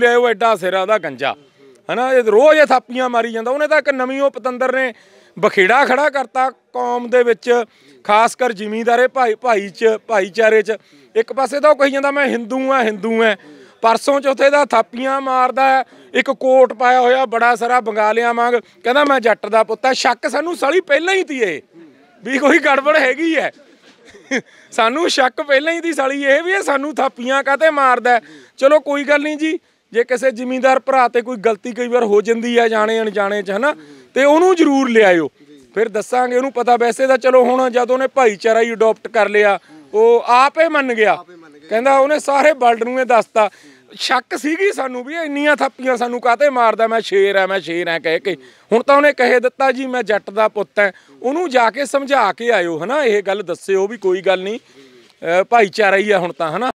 ਲਿਆ ਉਹ ਐਡਾ ਸਿਰਾਂ ਦਾ ਗੰਜਾ ਹਨਾ ਇਹ ਰੋਜ਼ ਇਹ ਥਾਪੀਆਂ ਮਾਰੀ ਜਾਂਦਾ ਉਹਨੇ ਤਾਂ ਇੱਕ ਨਵੀਂ ਉਹ ਪਤੰਦਰ ਨੇ ਬਖੇੜਾ ਖੜਾ ਕਰਤਾ ਕੌਮ ਦੇ ਵਿੱਚ ਖਾਸ ਕਰ ਜ਼ਿਮੀਂਦਾਰੇ ਭਾਈ ਭਾਈ ਚ ਭਾਈਚਾਰੇ ਚ ਇੱਕ ਪਾਸੇ ਤਾਂ ਉਹ ਕਹੀ ਜਾਂਦਾ ਮੈਂ ਹਿੰਦੂ ਆ ਹਿੰਦੂ ਆ ਪਰਸੋਂ ਚੌਥੇ ਦਾ ਥਾਪੀਆਂ ਮਾਰਦਾ ਇੱਕ ਕੋਟ ਪਾਇਆ ਹੋਇਆ ਬੜਾ ਸਾਰਾ ਬੰਗਾਲਿਆਂ ਵਾਂਗ ਕਹਿੰਦਾ ਮੈਂ ਜੱਟ ਦਾ ਪੁੱਤ ਆ ਸ਼ੱਕ ਸਾਨੂੰ ਸਾਲੀ ਪਹਿਲਾਂ ਹੀ ਤੀ ਇਹ ਵੀ ਕੋਈ ਗੜਬੜ ਹੈਗੀ ਹੈ ਸਾਨੂੰ ਸ਼ੱਕ ਪਹਿਲਾਂ ਹੀ ਦੀ ਸਾਲੀ ਇਹ ਵੀ ਇਹ ਸਾਨੂੰ ਥਾਪੀਆਂ ਕਾਤੇ ਮਾਰਦਾ ਚਲੋ ਕੋਈ ਗੱਲ ਨਹੀਂ ਜੀ ਜੇ ਕਿਸੇ ਜ਼ਿਮੀਂਦਾਰ ਭਰਾ ਤੇ ਕੋਈ ਗਲਤੀ ਕਈ ਵਾਰ ਹੋ ਜਾਂਦੀ ਹੈ ਜਾਣੇ ਅਣਜਾਣੇ 'ਚ ਹਨਾ ਤੇ ਉਹਨੂੰ ਜ਼ਰੂਰ ਲਿਆਇਓ ਫਿਰ ਦੱਸਾਂਗੇ ਉਹਨੂੰ ਪਤਾ ਵੈਸੇ ਤਾਂ ਚਲੋ ਹੁਣ ਜਦੋਂ ਉਹਨੇ ਭਾਈਚਾਰਾ ਹੀ ਅਡਾਪਟ ਕਰ ਲਿਆ ਉਹ ਆਪੇ ਮੰਨ ਗਿਆ ਕਹਿੰਦਾ ਉਹਨੇ ਸਾਰੇ ਵਰਲਡ ਨੂੰ ਇਹ ਦੱਸਤਾ ਸ਼ੱਕ ਸੀਗੀ ਸਾਨੂੰ ਵੀ ਇੰਨੀਆਂ ਥਾਪੀਆਂ ਸਾਨੂੰ ਕਾਤੇ ਮਾਰਦਾ ਮੈਂ ਸ਼ੇਰ ਆ ਮੈਂ ਸ਼ੇਰ ਆ ਕਹਿ ਕੇ ਹੁਣ ਤਾਂ ਉਹਨੇ ਕਹੇ ਦਿੱਤਾ ਜੀ ਮੈਂ ਜੱਟ ਦਾ ਪੁੱਤ ਐ ਉਹਨੂੰ ਜਾ ਕੇ ਸਮਝਾ ਕੇ ਆਇਓ ਹਨਾ ਇਹ ਗੱਲ ਦੱਸਿਓ ਵੀ ਕੋਈ ਗੱਲ ਨਹੀਂ ਭਾਈਚਾਰਾ ਹੀ ਆ ਹੁਣ ਤਾਂ ਹਨਾ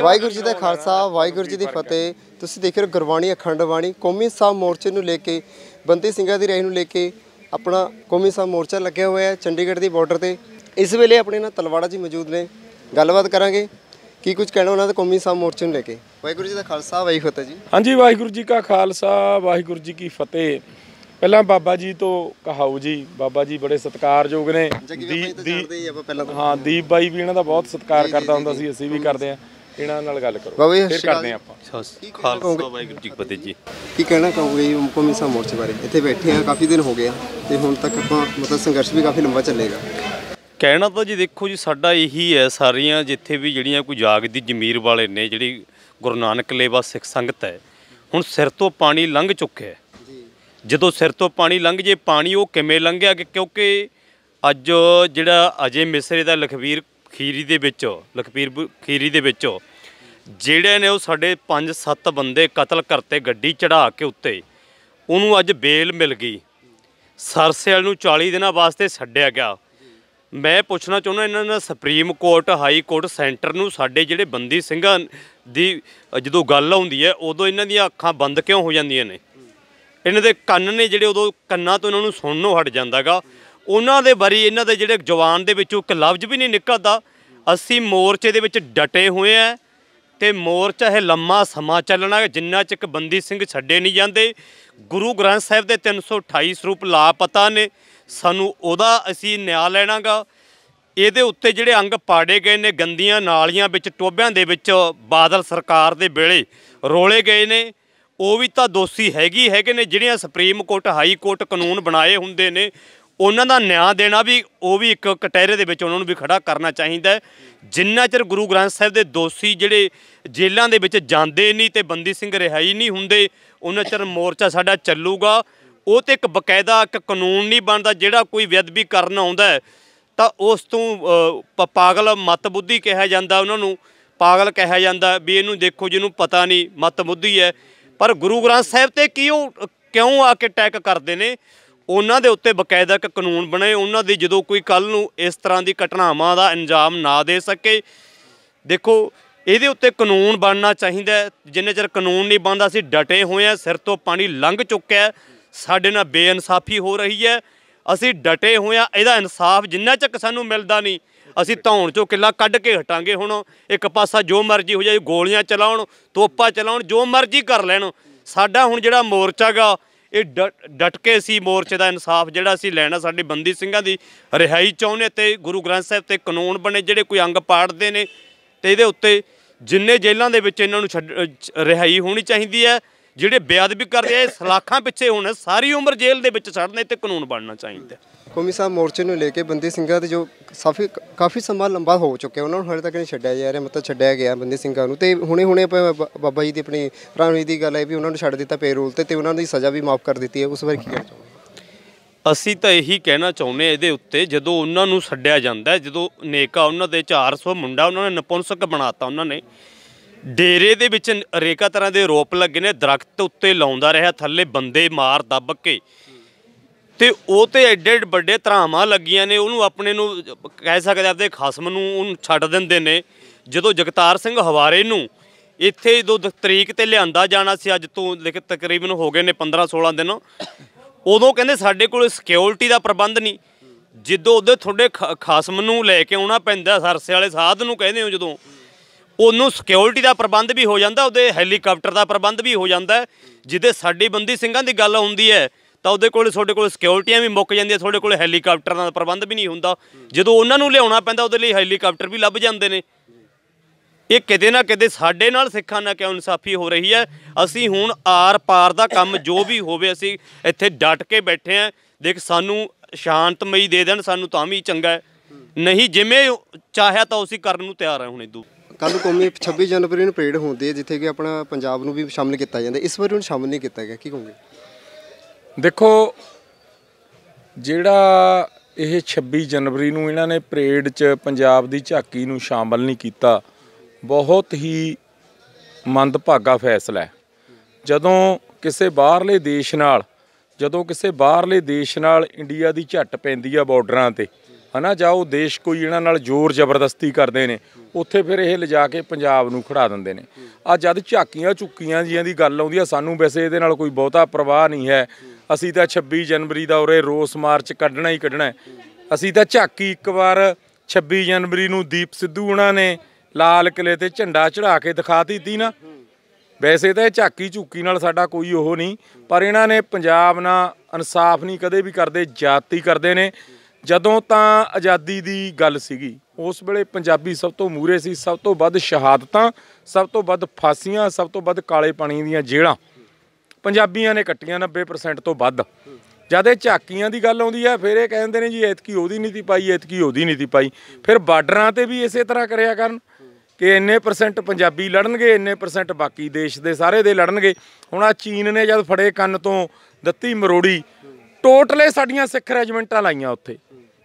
ਵਾਹਿਗੁਰੂ ਜੀ ਦਾ ਖਾਲਸਾ ਵਾਹਿਗੁਰੂ ਜੀ ਦੀ ਫਤਿਹ ਤੁਸੀਂ ਦੇਖ ਰਹੇ ਗੁਰਬਾਣੀ ਅਖੰਡ ਬਾਣੀ ਕੌਮੀ ਸਾਹਿਬ ਮੋਰਚੇ ਨੂੰ ਲੈ ਕੇ ਬੰਦੀ ਸਿੰਘਾਂ ਦੀ ਰਹਿ ਨੂੰ ਲੈ ਕੇ ਆਪਣਾ ਕੌਮੀ ਸਾਹਿਬ ਮੋਰਚਾ ਲੱਗਿਆ ਹੋਇਆ ਹੈ ਚੰਡੀਗੜ੍ਹ ਦੀ ਬਾਰਡਰ ਤੇ ਇਸ ਵੇਲੇ ਆਪਣੇ ਨਾਲ ਤਲਵਾੜਾ ਜੀ ਮੌਜੂਦ ਨੇ ਗੱਲਬਾਤ ਕਰਾਂਗੇ ਕੀ ਕੁਝ ਕਹਿਣਾ ਉਹਨਾਂ ਦਾ ਕੌਮੀ ਸਾਹਿਬ ਮੋਰਚੇ ਨੂੰ ਲੈ ਕੇ ਵਾਹਿਗੁਰੂ ਜੀ ਦਾ ਖਾਲਸਾ ਵਾਹਿਗੁਰੂ ਜੀ ਹਾਂਜੀ ਵਾਹਿਗੁਰੂ ਜੀ ਕਾ ਖਾਲਸਾ ਵਾਹਿਗੁਰੂ ਜੀ ਕੀ ਫਤਿਹ ਪਹਿਲਾਂ ਬਾਬਾ ਜੀ ਤੋਂ ਕਹਾਉ ਜੀ ਬਾਬਾ ਜੀ ਬੜੇ ਸਤਿਕਾਰਯੋਗ ਨੇ ਹਾਂ ਦੀਪ ਬਾਈ ਵੀ ਇਹਨਾਂ ਦਾ ਬਹੁਤ ਸਤਿਕਾਰ ਕਰਦਾ ਹੁੰਦਾ ਸੀ ਅਸੀਂ ਵੀ ਕਰਦੇ ਆ ਇਹਨਾਂ ਨਾਲ ਗੱਲ ਕਰੋ ਫਿਰ ਕਰਦੇ ਆ ਆਪਾਂ ਖਾਲਸਾ ਵਾਹਿਗੁਰੂ ਜੀ ਜੀ ਕੀ ਕਹਿਣਾ ਕਹੋਗੇ ਜੀ ਕਮਿਸਾ ਮੋਰਚੇ ਬਾਰੇ ਇੱਥੇ ਬੈਠੇ ਆ ਕਾਫੀ ਦਿਨ ਹੋ ਗਏ ਤੇ ਹੁਣ ਤੱਕ ਆਪਾਂ ਮਤਲਬ ਸੰਘਰਸ਼ ਵੀ ਕਾਫੀ ਲੰਬਾ ਚੱਲੇਗਾ ਕਹਿਣਾ ਤਾਂ ਜੀ ਦੇਖੋ ਜੀ ਸਾਡਾ ਇਹੀ ਹੈ ਸਾਰੀਆਂ ਜਿੱਥੇ ਵੀ ਜਿਹੜੀਆਂ ਕੋਈ ਜਾਗਦੀ ਜ਼ਮੀਰ ਵਾਲੇ ਨੇ ਜਿਹੜੀ ਗੁਰੂ ਨਾਨਕ ਲੇਵਾ ਸਿੱਖ ਸੰਗਤ ਹੈ ਹੁਣ ਸਿਰ ਤੋਂ ਪਾਣੀ ਲੰਘ ਚੁੱਕਿਆ ਜਦੋਂ ਸਿਰ ਤੋਂ ਪਾਣੀ ਲੰਘ ਜੇ ਪਾਣੀ ਉਹ ਕਿਵੇਂ ਲੰਘਿਆ ਕਿ ਕਿਉਂਕਿ ਅੱਜ ਜਿਹੜਾ ਅਜੇ ਮਿਸਰੇ ਦਾ ਲਖਵੀਰ ਖੀਰੀ ਦੇ ਵਿੱਚ ਲਖਵੀਰ ਖੀਰੀ ਦੇ ਵਿੱਚ ਜਿਹੜੇ ਨੇ ਉਹ ਸਾਡੇ 5-7 ਬੰਦੇ ਕਤਲ ਕਰਤੇ ਗੱਡੀ ਚੜਾ ਕੇ ਉੱਤੇ ਉਹਨੂੰ ਅੱਜ ਬੇਲ ਮਿਲ ਗਈ ਸਰਸੇਲ ਨੂੰ 40 ਦਿਨਾਂ ਵਾਸਤੇ ਛੱਡਿਆ ਗਿਆ ਮੈਂ ਪੁੱਛਣਾ ਚਾਹੁੰਦਾ ਇਹਨਾਂ ਦਾ supreme court high court centre ਨੂੰ ਸਾਡੇ ਜਿਹੜੇ ਬੰਦੀ ਸਿੰਘਾਂ ਦੀ ਜਦੋਂ ਗੱਲ ਆਉਂਦੀ ਹੈ ਉਦੋਂ ਇਹਨਾਂ ਦੀਆਂ ਅੱਖਾਂ ਬੰਦ ਕਿਉਂ ਹੋ ਜਾਂਦੀਆਂ ਨੇ ਇਹਨਾਂ ਦੇ ਕੰਨ ਨੇ ਜਿਹੜੇ ਉਦੋਂ ਕੰਨਾਂ ਤੋਂ ਇਹਨਾਂ ਨੂੰ ਸੁਣਨੋਂ ਹਟ ਜਾਂਦਾਗਾ ਉਹਨਾਂ ਦੇ ਬਰੀ ਇਹਨਾਂ ਦੇ ਜਿਹੜੇ ਜਵਾਨ ਦੇ ਵਿੱਚੋਂ ਇੱਕ ਲਫ਼ਜ਼ ਵੀ ਨਹੀਂ ਨਿਕਲਦਾ ਅਸੀਂ ਮੋਰਚੇ ਦੇ ਵਿੱਚ ਡਟੇ ਹੋਏ ਆ ਤੇ ਮੋਰਚਾ ਇਹ ਲੰਮਾ ਸਮਾਂ ਚੱਲਣਾ ਜਿੰਨਾ ਚਿਕ ਬੰਦੀ ਸਿੰਘ ਛੱਡੇ ਨਹੀਂ ਜਾਂਦੇ ਗੁਰੂ ਗ੍ਰੰਥ ਸਾਹਿਬ ਦੇ 328 ਸਰੂਪ ਲਾਪਤਾ ਨੇ ਸਾਨੂੰ ਉਹਦਾ ਅਸੀਂ ਨਿਆਂ ਲੈਣਾਗਾ ਇਹਦੇ ਉੱਤੇ ਜਿਹੜੇ ਅੰਗ ਪਾੜੇ ਗਏ ਨੇ ਗੰਦੀਆਂ ਨਾਲੀਆਂ ਵਿੱਚ ਟੋਬਿਆਂ ਦੇ ਵਿੱਚ ਬਾਦਲ ਸਰਕਾਰ ਦੇ ਵੇਲੇ ਰੋਲੇ ਗਏ ਨੇ ਉਹ ਵੀ ਤਾਂ ਦੋਸ਼ੀ ਹੈਗੀ ਹੈਗੇ ਨੇ ਜਿਹੜੀਆਂ ਸੁਪਰੀਮ ਕੋਰਟ ਹਾਈ ਕੋਰਟ ਕਾਨੂੰਨ ਬਣਾਏ ਹੁੰਦੇ ਨੇ ਉਹਨਾਂ ਦਾ ਨਿਆਂ ਦੇਣਾ ਵੀ ਉਹ ਵੀ ਇੱਕ ਕਟਹਿਰੇ ਦੇ ਵਿੱਚ ਉਹਨਾਂ ਨੂੰ ਵੀ ਖੜਾ ਕਰਨਾ ਚਾਹੀਦਾ ਜਿੰਨਾ ਚਿਰ ਗੁਰੂ ਗ੍ਰੰਥ ਸਾਹਿਬ ਦੇ ਦੋਸ਼ੀ ਜਿਹੜੇ ਜੇਲ੍ਹਾਂ ਦੇ ਵਿੱਚ ਜਾਂਦੇ ਨਹੀਂ ਤੇ ਬੰਦੀ ਸਿੰਘ ਰਿਹਾਈ ਨਹੀਂ ਹੁੰਦੇ ਉਹਨਾਂ ਚਿਰ ਮੋਰਚਾ ਸਾਡਾ ਚੱਲੂਗਾ ਉਹ ਤੇ ਇੱਕ ਬਕਾਇਦਾ ਇੱਕ ਕਾਨੂੰਨ ਨਹੀਂ ਬਣਦਾ ਜਿਹੜਾ ਕੋਈ ਵਿਅਦਬੀ ਕਰਨ ਆਉਂਦਾ ਤਾਂ ਉਸ ਤੋਂ ਪਾਗਲ ਮਤਬੁੱਧੀ ਕਿਹਾ ਜਾਂਦਾ ਉਹਨਾਂ ਨੂੰ ਪਾਗਲ ਕਿਹਾ ਜਾਂਦਾ ਵੀ ਇਹਨੂੰ ਦੇਖੋ ਜਿਹਨੂੰ ਪਤਾ ਨਹੀਂ ਮਤਬੁੱਧੀ ਹੈ ਪਰ ਗੁਰੂ ਗ੍ਰੰਥ ਸਾਹਿਬ ਤੇ ਕੀ ਉਹ ਕਿਉਂ ਆ ਕੇ ਅਟੈਕ ਕਰਦੇ ਨੇ ਉਹਨਾਂ ਦੇ ਉੱਤੇ ਬਕਾਇਦਾ ਇੱਕ ਕਾਨੂੰਨ ਬਣੇ ਉਹਨਾਂ ਦੀ ਜਦੋਂ ਕੋਈ ਕੱਲ ਨੂੰ ਇਸ ਤਰ੍ਹਾਂ ਦੀ ਘਟਨਾਵਾਂ ਦਾ ਅੰਜਾਮ ਨਾ ਦੇ ਸਕੇ ਦੇਖੋ ਇਹਦੇ ਉੱਤੇ ਕਾਨੂੰਨ ਬਣਨਾ ਚਾਹੀਦਾ ਜਿੰਨੇ ਚਿਰ ਕਾਨੂੰਨ ਨਹੀਂ ਬਣਦਾ ਅਸੀਂ ਡਟੇ ਹੋਏ ਆ ਸਿਰ ਤੋਂ ਪਾਣੀ ਲੰਘ ਚੁੱਕਿਆ ਸਾਡੇ ਨਾਲ ਬੇਇਨਸਾਫੀ ਹੋ ਰਹੀ ਹੈ ਅਸੀਂ ਡਟੇ ਹੋਏ ਆ ਇਹਦਾ ਇਨਸਾਫ ਜਿੰਨਾ ਚੱਕ ਸਾਨੂੰ ਮਿਲਦਾ ਨਹੀਂ ਅਸੀਂ ਧੌਣ ਚੋਂ ਕਿੱਲਾ ਕੱਢ ਕੇ ਹਟਾਂਗੇ ਹੁਣ ਇੱਕ ਪਾਸਾ ਜੋ ਮਰਜ਼ੀ ਹੋ ਜਾਏ ਗੋਲੀਆਂ ਚਲਾਉਣ ਤੋਪਾ ਚਲਾਉਣ ਜੋ ਮਰਜ਼ੀ ਕਰ ਲੈਣ ਸਾਡਾ ਹੁਣ ਜਿਹੜਾ ਮੋਰਚਾਗਾ ਇਹ ਡਟ ਕੇ ਸੀ ਮੋਰਚੇ ਦਾ ਇਨਸਾਫ ਜਿਹੜਾ ਅਸੀਂ ਲੈਣਾ ਸਾਡੇ ਬੰਦੀ ਸਿੰਘਾਂ ਦੀ ਰਿਹਾਈ ਚਾਹੁੰਦੇ ਤੇ ਗੁਰੂ ਗ੍ਰੰਥ ਸਾਹਿਬ ਤੇ ਕਾਨੂੰਨ ਬਣੇ ਜਿਹੜੇ ਕੋਈ ਅੰਗ ਪਾੜਦੇ ਨੇ ਤੇ ਇਹਦੇ ਉੱਤੇ ਜਿੰਨੇ ਜੇਲ੍ਹਾਂ ਦੇ ਵਿੱਚ ਇਹਨਾਂ ਨੂੰ ਰਿਹਾਈ ਹੋਣੀ ਚਾਹੀਦੀ ਹੈ ਜਿਹੜੇ ਬੇਅਦਬੀ ਕਰਦੇ ਆ ਸਲਾਖਾਂ ਪਿੱਛੇ ਹੁਣ ਸਾਰੀ ਉਮਰ ਜੇਲ੍ਹ ਦੇ ਵਿੱਚ ਸੜਨੇ ਤੇ ਕਾਨੂੰਨ ਬਣਨਾ ਚਾਹੀਦਾ ਕੋਮੀ ਸਾਹਿਬ ਮੋਰਚੇ ਨੂੰ ਲੈ ਕੇ ਬੰਦੀ ਸਿੰਘਾਂ ਤੇ ਜੋ ਕਾਫੀ ਕਾਫੀ ਸਮਾਂ ਲੰਬਾ ਹੋ ਚੁੱਕਿਆ ਉਹਨਾਂ ਨੂੰ ਹਲੇ ਤੱਕ ਨਹੀਂ ਛੱਡਿਆ ਜਾ ਰਿਹਾ ਮਤਲਬ ਛੱਡਿਆ ਗਿਆ ਬੰਦੀ ਸਿੰਘਾਂ ਨੂੰ ਤੇ ਹੁਣੇ ਹੁਣੇ ਬਾਬਾ ਜੀ ਦੀ ਆਪਣੀ ਰਾਣੀ ਦੀ ਗੱਲ ਹੈ ਵੀ ਉਹਨਾਂ ਨੂੰ ਛੱਡ ਦਿੱਤਾ ਪੇਰੋਲ ਤੇ ਤੇ ਉਹਨਾਂ ਦੀ ਸਜ਼ਾ ਵੀ ਮਾਫ ਕਰ ਦਿੱਤੀ ਹੈ ਉਸ ਬਾਰੇ ਕੀ ਕਹਿਣਾ ਚਾਹੁੰਦੇ ਅਸੀਂ ਤਾਂ ਇਹੀ ਕਹਿਣਾ ਚਾਹੁੰਦੇ ਆ ਇਹਦੇ ਉੱਤੇ ਜਦੋਂ ਉਹਨਾਂ ਨੂੰ ਛੱਡਿਆ ਜਾਂਦਾ ਜਦੋਂ ਨੇਕਾ ਉਹਨਾਂ ਦੇ 400 ਮੁੰਡਾ ਉਹਨਾਂ ਨੇ ਨਪੁੰਸਕ ਬਣਾਤਾ ਉਹਨਾਂ ਨੇ ਡੇਰੇ ਦੇ ਵਿੱਚ ਰੇਕਾ ਤਰ੍ਹਾਂ ਦੇ ਰੋਪ ਲੱਗੇ ਨੇ ਦਰਖਤ ਉੱਤੇ ਲਾਉਂਦਾ ਰਿਹਾ ਥੱਲੇ ਬੰਦੇ ਮਾਰ ਦੱਬ ਕੇ ਤੇ ਉਹ ਤੇ ਐਡੇ ਵੱਡੇ ਧਰਾਵਾਂ ਲੱਗੀਆਂ ਨੇ ਉਹਨੂੰ ਆਪਣੇ ਨੂੰ ਕਹਿ ਸਕਦੇ ਆਪਦੇ ਖਸਮ ਨੂੰ ਉਹਨੂੰ ਛੱਡ ਦਿੰਦੇ ਨੇ ਜਦੋਂ ਜਗਤਾਰ ਸਿੰਘ ਹਵਾਰੇ ਨੂੰ ਇੱਥੇ ਜਦੋਂ ਤਰੀਕ ਤੇ ਲਿਆਂਦਾ ਜਾਣਾ ਸੀ ਅੱਜ ਤੋਂ ਤਕਰੀਬਨ ਹੋ ਗਏ ਨੇ 15 16 ਦਿਨ ਉਦੋਂ ਕਹਿੰਦੇ ਸਾਡੇ ਕੋਲ ਸਿਕਿਉਰਿਟੀ ਦਾ ਪ੍ਰਬੰਧ ਨਹੀਂ ਜਦੋਂ ਉਹਦੇ ਤੁਹਾਡੇ ਖਸਮ ਨੂੰ ਲੈ ਕੇ ਆਉਣਾ ਪੈਂਦਾ ਸਰਸੇ ਵਾਲੇ ਸਾਧ ਨੂੰ ਕਹਿੰਦੇ ਹੋ ਜਦੋਂ ਉਹਨੂੰ ਸਿਕਿਉਰਿਟੀ ਦਾ ਪ੍ਰਬੰਧ ਵੀ ਹੋ ਜਾਂਦਾ ਉਹਦੇ ਹੈਲੀਕਾਪਟਰ ਦਾ ਪ੍ਰਬੰਧ ਵੀ ਹੋ ਜਾਂਦਾ ਜਿਹਦੇ ਸਾਡੀ ਬੰਦੀ ਸਿੰਘਾਂ ਦੀ ਗੱਲ ਹੁੰਦੀ ਹੈ ਤਾਂ ਉਹਦੇ ਕੋਲ ਤੁਹਾਡੇ ਕੋਲ ਸਿਕਿਉਰਟੀਆਂ ਵੀ ਮੁੱਕ ਜਾਂਦੀਆਂ ਤੁਹਾਡੇ ਕੋਲ ਹੈਲੀਕਾਪਟਰਾਂ ਦਾ ਪ੍ਰਬੰਧ ਵੀ ਨਹੀਂ ਹੁੰਦਾ ਜਦੋਂ ਉਹਨਾਂ ਨੂੰ ਲਿਆਉਣਾ ਪੈਂਦਾ ਉਹਦੇ ਲਈ ਹੈਲੀਕਾਪਟਰ ਵੀ ਲੱਭ ਜਾਂਦੇ ਨੇ ਇਹ ਕਿਤੇ ਨਾ ਕਿਤੇ ਸਾਡੇ ਨਾਲ ਸਿੱਖਾਂ ਨਾਲ ਕਿਉਂ ਇਨਸਾਫੀ ਹੋ ਰਹੀ ਹੈ ਅਸੀਂ ਹੁਣ ਆਰ ਪਾਰ ਦਾ ਕੰਮ ਜੋ ਵੀ ਹੋਵੇ ਅਸੀਂ ਇੱਥੇ ਡਟ ਕੇ ਬੈਠੇ ਆਂ ਦੇਖ ਸਾਨੂੰ ਸ਼ਾਂਤਮਈ ਦੇ ਦੇਣ ਸਾਨੂੰ ਤਾਂ ਵੀ ਚੰਗਾ ਹੈ ਨਹੀਂ ਜਿਵੇਂ ਚਾਹਿਆ ਤਾਂ ਉਸੇ ਕਰਨ ਨੂੰ ਤਿਆਰ ਹਾਂ ਹੁਣ ਇਦੋਂ ਕੱਲ ਕੌਮੀ 26 ਜਨਵਰੀ ਨੂੰ ਪਰੇਡ ਹੁੰਦੀ ਹੈ ਜਿੱਥੇ ਕਿ ਆਪਣਾ ਪੰਜਾਬ ਨੂੰ ਵੀ ਸ਼ਾਮਲ ਕੀਤਾ ਜਾਂਦਾ ਇਸ ਵਾਰ ਉਹਨੂੰ ਸ਼ਾਮਲ ਨਹੀਂ ਕੀਤਾ ਗਿਆ ਕੀ ਕਹੋਗੇ ਦੇਖੋ ਜਿਹੜਾ ਇਹ 26 ਜਨਵਰੀ ਨੂੰ ਇਹਨਾਂ ਨੇ ਪਰੇਡ 'ਚ ਪੰਜਾਬ ਦੀ ਝਾਕੀ ਨੂੰ ਸ਼ਾਮਲ ਨਹੀਂ ਕੀਤਾ ਬਹੁਤ ਹੀ ਮੰਦਭਾਗਾ ਫੈਸਲਾ ਹੈ ਜਦੋਂ ਕਿਸੇ ਬਾਹਰਲੇ ਦੇਸ਼ ਨਾਲ ਜਦੋਂ ਕਿਸੇ ਬਾਹਰਲੇ ਦੇਸ਼ ਨਾਲ ਇੰਡੀਆ ਦੀ ਝੱਟ ਪੈਂਦੀ ਆ ਬਾਰਡਰਾਂ ਤੇ ਹਨਾ ਜਾਂ ਉਹ ਦੇਸ਼ ਕੋਈ ਇਹਨਾਂ ਨਾਲ ਜ਼ੋਰ ਜ਼ਬਰਦਸਤੀ ਕਰਦੇ ਨੇ ਉੱਥੇ ਫਿਰ ਇਹ ਲਿਜਾ ਕੇ ਪੰਜਾਬ ਨੂੰ ਖੜਾ ਦਿੰਦੇ ਨੇ ਆ ਜਦ ਝਾਕੀਆਂ ਚੁੱਕੀਆਂ ਜੀਆਂ ਦੀ ਗੱਲ ਆਉਂਦੀ ਆ ਸਾਨੂੰ ਵੈਸੇ ਇਹਦੇ ਨਾਲ ਕੋਈ ਬਹੁਤਾ ਪ੍ਰਵਾਹ ਨਹੀਂ ਹੈ ਅਸੀਂ ਤਾਂ 26 ਜਨਵਰੀ ਦਾ ਉਰੇ ਰੋਸ ਮਾਰਚ ਕੱਢਣਾ ਹੀ ਕੱਢਣਾ ਅਸੀਂ ਤਾਂ ਝਾਕੀ ਇੱਕ ਵਾਰ 26 ਜਨਵਰੀ ਨੂੰ ਦੀਪ ਸਿੱਧੂ ਉਹਨਾਂ ਨੇ ਲਾਲ ਕਿਲੇ ਤੇ ਝੰਡਾ ਚੜਾ ਕੇ ਦਿਖਾ ਦਿੱਤੀ ਨਾ ਵੈਸੇ ਤਾਂ ਇਹ ਝਾਕੀ ਝੂਕੀ ਨਾਲ ਸਾਡਾ ਕੋਈ ਉਹ ਨਹੀਂ ਪਰ ਇਹਨਾਂ ਨੇ ਪੰਜਾਬ ਨਾਲ ਇਨਸਾਫ ਨਹੀਂ ਕਦੇ ਵੀ ਕਰਦੇ ਜਾਤੀ ਕਰਦੇ ਨੇ ਜਦੋਂ ਤਾਂ ਆਜ਼ਾਦੀ ਦੀ ਗੱਲ ਸੀਗੀ ਉਸ ਵੇਲੇ ਪੰਜਾਬੀ ਸਭ ਤੋਂ ਮੂਰੇ ਸੀ ਸਭ ਤੋਂ ਵੱਧ ਸ਼ਹਾਦਤਾਂ ਸਭ ਤੋਂ ਵੱਧ ਫਾਸੀਆਂ ਸਭ ਤੋਂ ਵੱਧ ਕਾਲੇ ਪਾਣੀ ਦੀਆਂ ਜੇਲਾਂ ਪੰਜਾਬੀਆਂ ਨੇ ਕੱਟੀਆਂ 90% ਤੋਂ ਵੱਧ ਜਦ ਇਹ ਝਾਕੀਆਂ ਦੀ ਗੱਲ ਆਉਂਦੀ ਹੈ ਫਿਰ ਇਹ ਕਹਿੰਦੇ ਨੇ ਜੀ ਐਤਕੀ ਉਹਦੀ ਨੀਤੀ ਪਾਈ ਐਤਕੀ ਉਹਦੀ ਨੀਤੀ ਪਾਈ ਫਿਰ ਬਾਰਡਰਾਂ ਤੇ ਵੀ ਇਸੇ ਤਰ੍ਹਾਂ ਕਰਿਆ ਕਰਨ ਕਿ ਇੰਨੇ ਪਰਸੈਂਟ ਪੰਜਾਬੀ ਲੜਨਗੇ ਇੰਨੇ ਪਰਸੈਂਟ ਬਾਕੀ ਦੇਸ਼ ਦੇ ਸਾਰੇ ਦੇ ਲੜਨਗੇ ਹੁਣ ਆ ਚੀਨ ਨੇ ਜਦ ਫੜੇ ਕੰਨ ਤੋਂ ਦਿੱਤੀ ਮਰੋੜੀ ਟੋਟਲੇ ਸਾਡੀਆਂ ਸਿੱਖ ਰੈਜੀਮੈਂਟਾਂ ਲਾਈਆਂ ਉੱਥੇ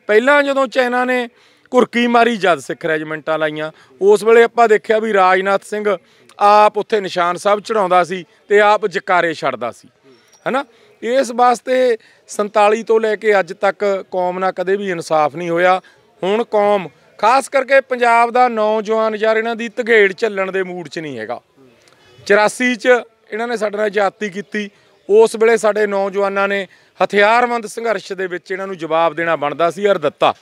ਪਹਿਲਾਂ ਜਦੋਂ ਚਾਈਨਾ ਨੇ ਕੁਰਕੀ ਮਾਰੀ ਜਦ ਸਿੱਖ ਰੈਜੀਮੈਂਟਾਂ ਲਾਈਆਂ ਉਸ ਵੇਲੇ ਆਪਾਂ ਦੇਖਿਆ ਵੀ ਰਾਜਨਾਥ ਸਿੰਘ ਆਪ ਉੱਥੇ ਨਿਸ਼ਾਨ ਸਾਹਿਬ ਚੜਾਉਂਦਾ ਸੀ ਤੇ ਆਪ ਜਕਾਰੇ ਛੱਡਦਾ ਸੀ ਹੈਨਾ ਇਸ ਵਾਸਤੇ 47 ਤੋਂ ਲੈ ਕੇ ਅੱਜ ਤੱਕ ਕੌਮ ਨਾਲ ਕਦੇ ਵੀ ਇਨਸਾਫ ਨਹੀਂ ਹੋਇਆ ਹੁਣ ਕੌਮ ਖਾਸ ਕਰਕੇ ਪੰਜਾਬ ਦਾ ਨੌਜਵਾਨ ਯਾਰ ਇਹਨਾਂ ਦੀ ਤਗੇੜ ਚੱਲਣ ਦੇ ਮੂਡ 'ਚ ਨਹੀਂ ਹੈਗਾ 84 'ਚ ਇਹਨਾਂ ਨੇ ਸਾਡੇ ਨਾਲ ਜਾਤੀ ਕੀਤੀ ਉਸ ਵੇਲੇ ਸਾਡੇ ਨੌਜਵਾਨਾਂ ਨੇ ਹਥਿਆਰਬੰਦ ਸੰਘਰਸ਼ ਦੇ ਵਿੱਚ ਇਹਨਾਂ ਨੂੰ ਜਵਾਬ ਦੇਣਾ ਬਣਦਾ ਸੀ ਅਰ ਦਿੱਤਾ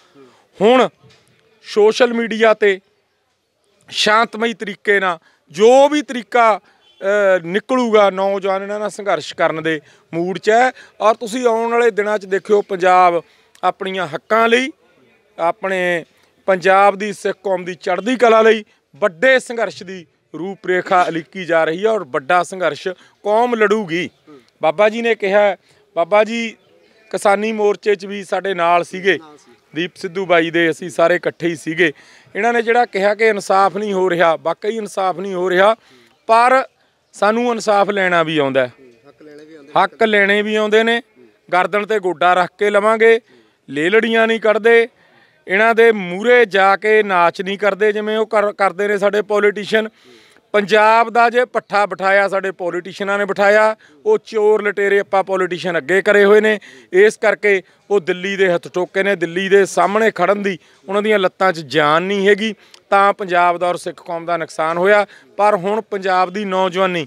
ਹੁਣ ਸੋਸ਼ਲ ਮੀਡੀਆ ਤੇ ਸ਼ਾਂਤਮਈ ਤਰੀਕੇ ਨਾਲ ਜੋ ਵੀ ਤਰੀਕਾ ਨਿਕਲੂਗਾ ਨੌਜਵਾਨ ਇਹਨਾਂ ਨਾਲ ਸੰਘਰਸ਼ ਕਰਨ ਦੇ ਮੂਡ 'ਚ ਹੈ ਔਰ ਤੁਸੀਂ ਆਉਣ ਵਾਲੇ ਦਿਨਾਂ 'ਚ ਦੇਖਿਓ ਪੰਜਾਬ ਆਪਣੀਆਂ ਹੱਕਾਂ ਲਈ ਆਪਣੇ ਪੰਜਾਬ ਦੀ ਸਿੱਖ ਕੌਮ ਦੀ ਚੜ੍ਹਦੀ ਕਲਾ ਲਈ ਵੱਡੇ ਸੰਘਰਸ਼ ਦੀ ਰੂਪਰੇਖਾ ਅਲਿੱਕੀ ਜਾ ਰਹੀ ਹੈ ਔਰ ਵੱਡਾ ਸੰਘਰਸ਼ ਕੌਮ ਲੜੂਗੀ ਬਾਬਾ ਜੀ ਨੇ ਕਿਹਾ ਬਾਬਾ ਜੀ ਕਿਸਾਨੀ ਮੋਰਚੇ 'ਚ ਵੀ ਸਾਡੇ ਨਾਲ ਸੀਗੇ ਦੀਪ ਸਿੱਧੂ ਬਾਈ ਦੇ ਅਸੀਂ ਸਾਰੇ ਇਕੱਠੇ ਹੀ ਸੀਗੇ ਇਹਨਾਂ ਨੇ ਜਿਹੜਾ ਕਿਹਾ ਕਿ ਇਨਸਾਫ ਨਹੀਂ ਹੋ ਰਿਹਾ ਵਾਕਈ ਇਨਸਾਫ ਨਹੀਂ ਹੋ ਰਿਹਾ ਪਰ ਸਾਨੂੰ ਇਨਸਾਫ ਲੈਣਾ ਵੀ ਆਉਂਦਾ ਹੱਕ ਲੈਣੇ ਵੀ ਆਉਂਦੇ ਨੇ ਗਰਦਨ ਤੇ ਗੋਡਾ ਰੱਖ ਕੇ ਲਵਾਂਗੇ ਲੇਲੜੀਆਂ ਨਹੀਂ ਕੱਢਦੇ ਇਹਨਾਂ ਦੇ ਮੂਰੇ ਜਾ ਕੇ ਨਾਚ ਨਹੀਂ ਕਰਦੇ ਜਿਵੇਂ ਉਹ ਕਰਦੇ ਨੇ ਸਾਡੇ ਪੋਲੀਟੀਸ਼ੀਅਨ ਪੰਜਾਬ ਦਾ ਜੇ ਪੱਠਾ ਬਿਠਾਇਆ ਸਾਡੇ ਪੋਲੀਟੀਸ਼ੀਅਨਾਂ ਨੇ ਬਿਠਾਇਆ ਉਹ ਚੋਰ ਲਟੇਰੇ ਆਪਾਂ ਪੋਲੀਟੀਸ਼ੀਅਨ ਅੱਗੇ ਕਰੇ ਹੋਏ ਨੇ ਇਸ ਕਰਕੇ ਉਹ ਦਿੱਲੀ ਦੇ ਹੱਥ ਟੋਕੇ ਨੇ ਦਿੱਲੀ ਦੇ ਸਾਹਮਣੇ ਖੜਨ ਦੀ ਉਹਨਾਂ ਦੀਆਂ ਲੱਤਾਂ 'ਚ ਜਾਨ ਨਹੀਂ ਹੈਗੀ ਤਾਂ ਪੰਜਾਬ ਦਾ ਔਰ ਸਿੱਖ ਕੌਮ ਦਾ ਨੁਕਸਾਨ ਹੋਇਆ ਪਰ ਹੁਣ ਪੰਜਾਬ ਦੀ ਨੌਜਵਾਨੀ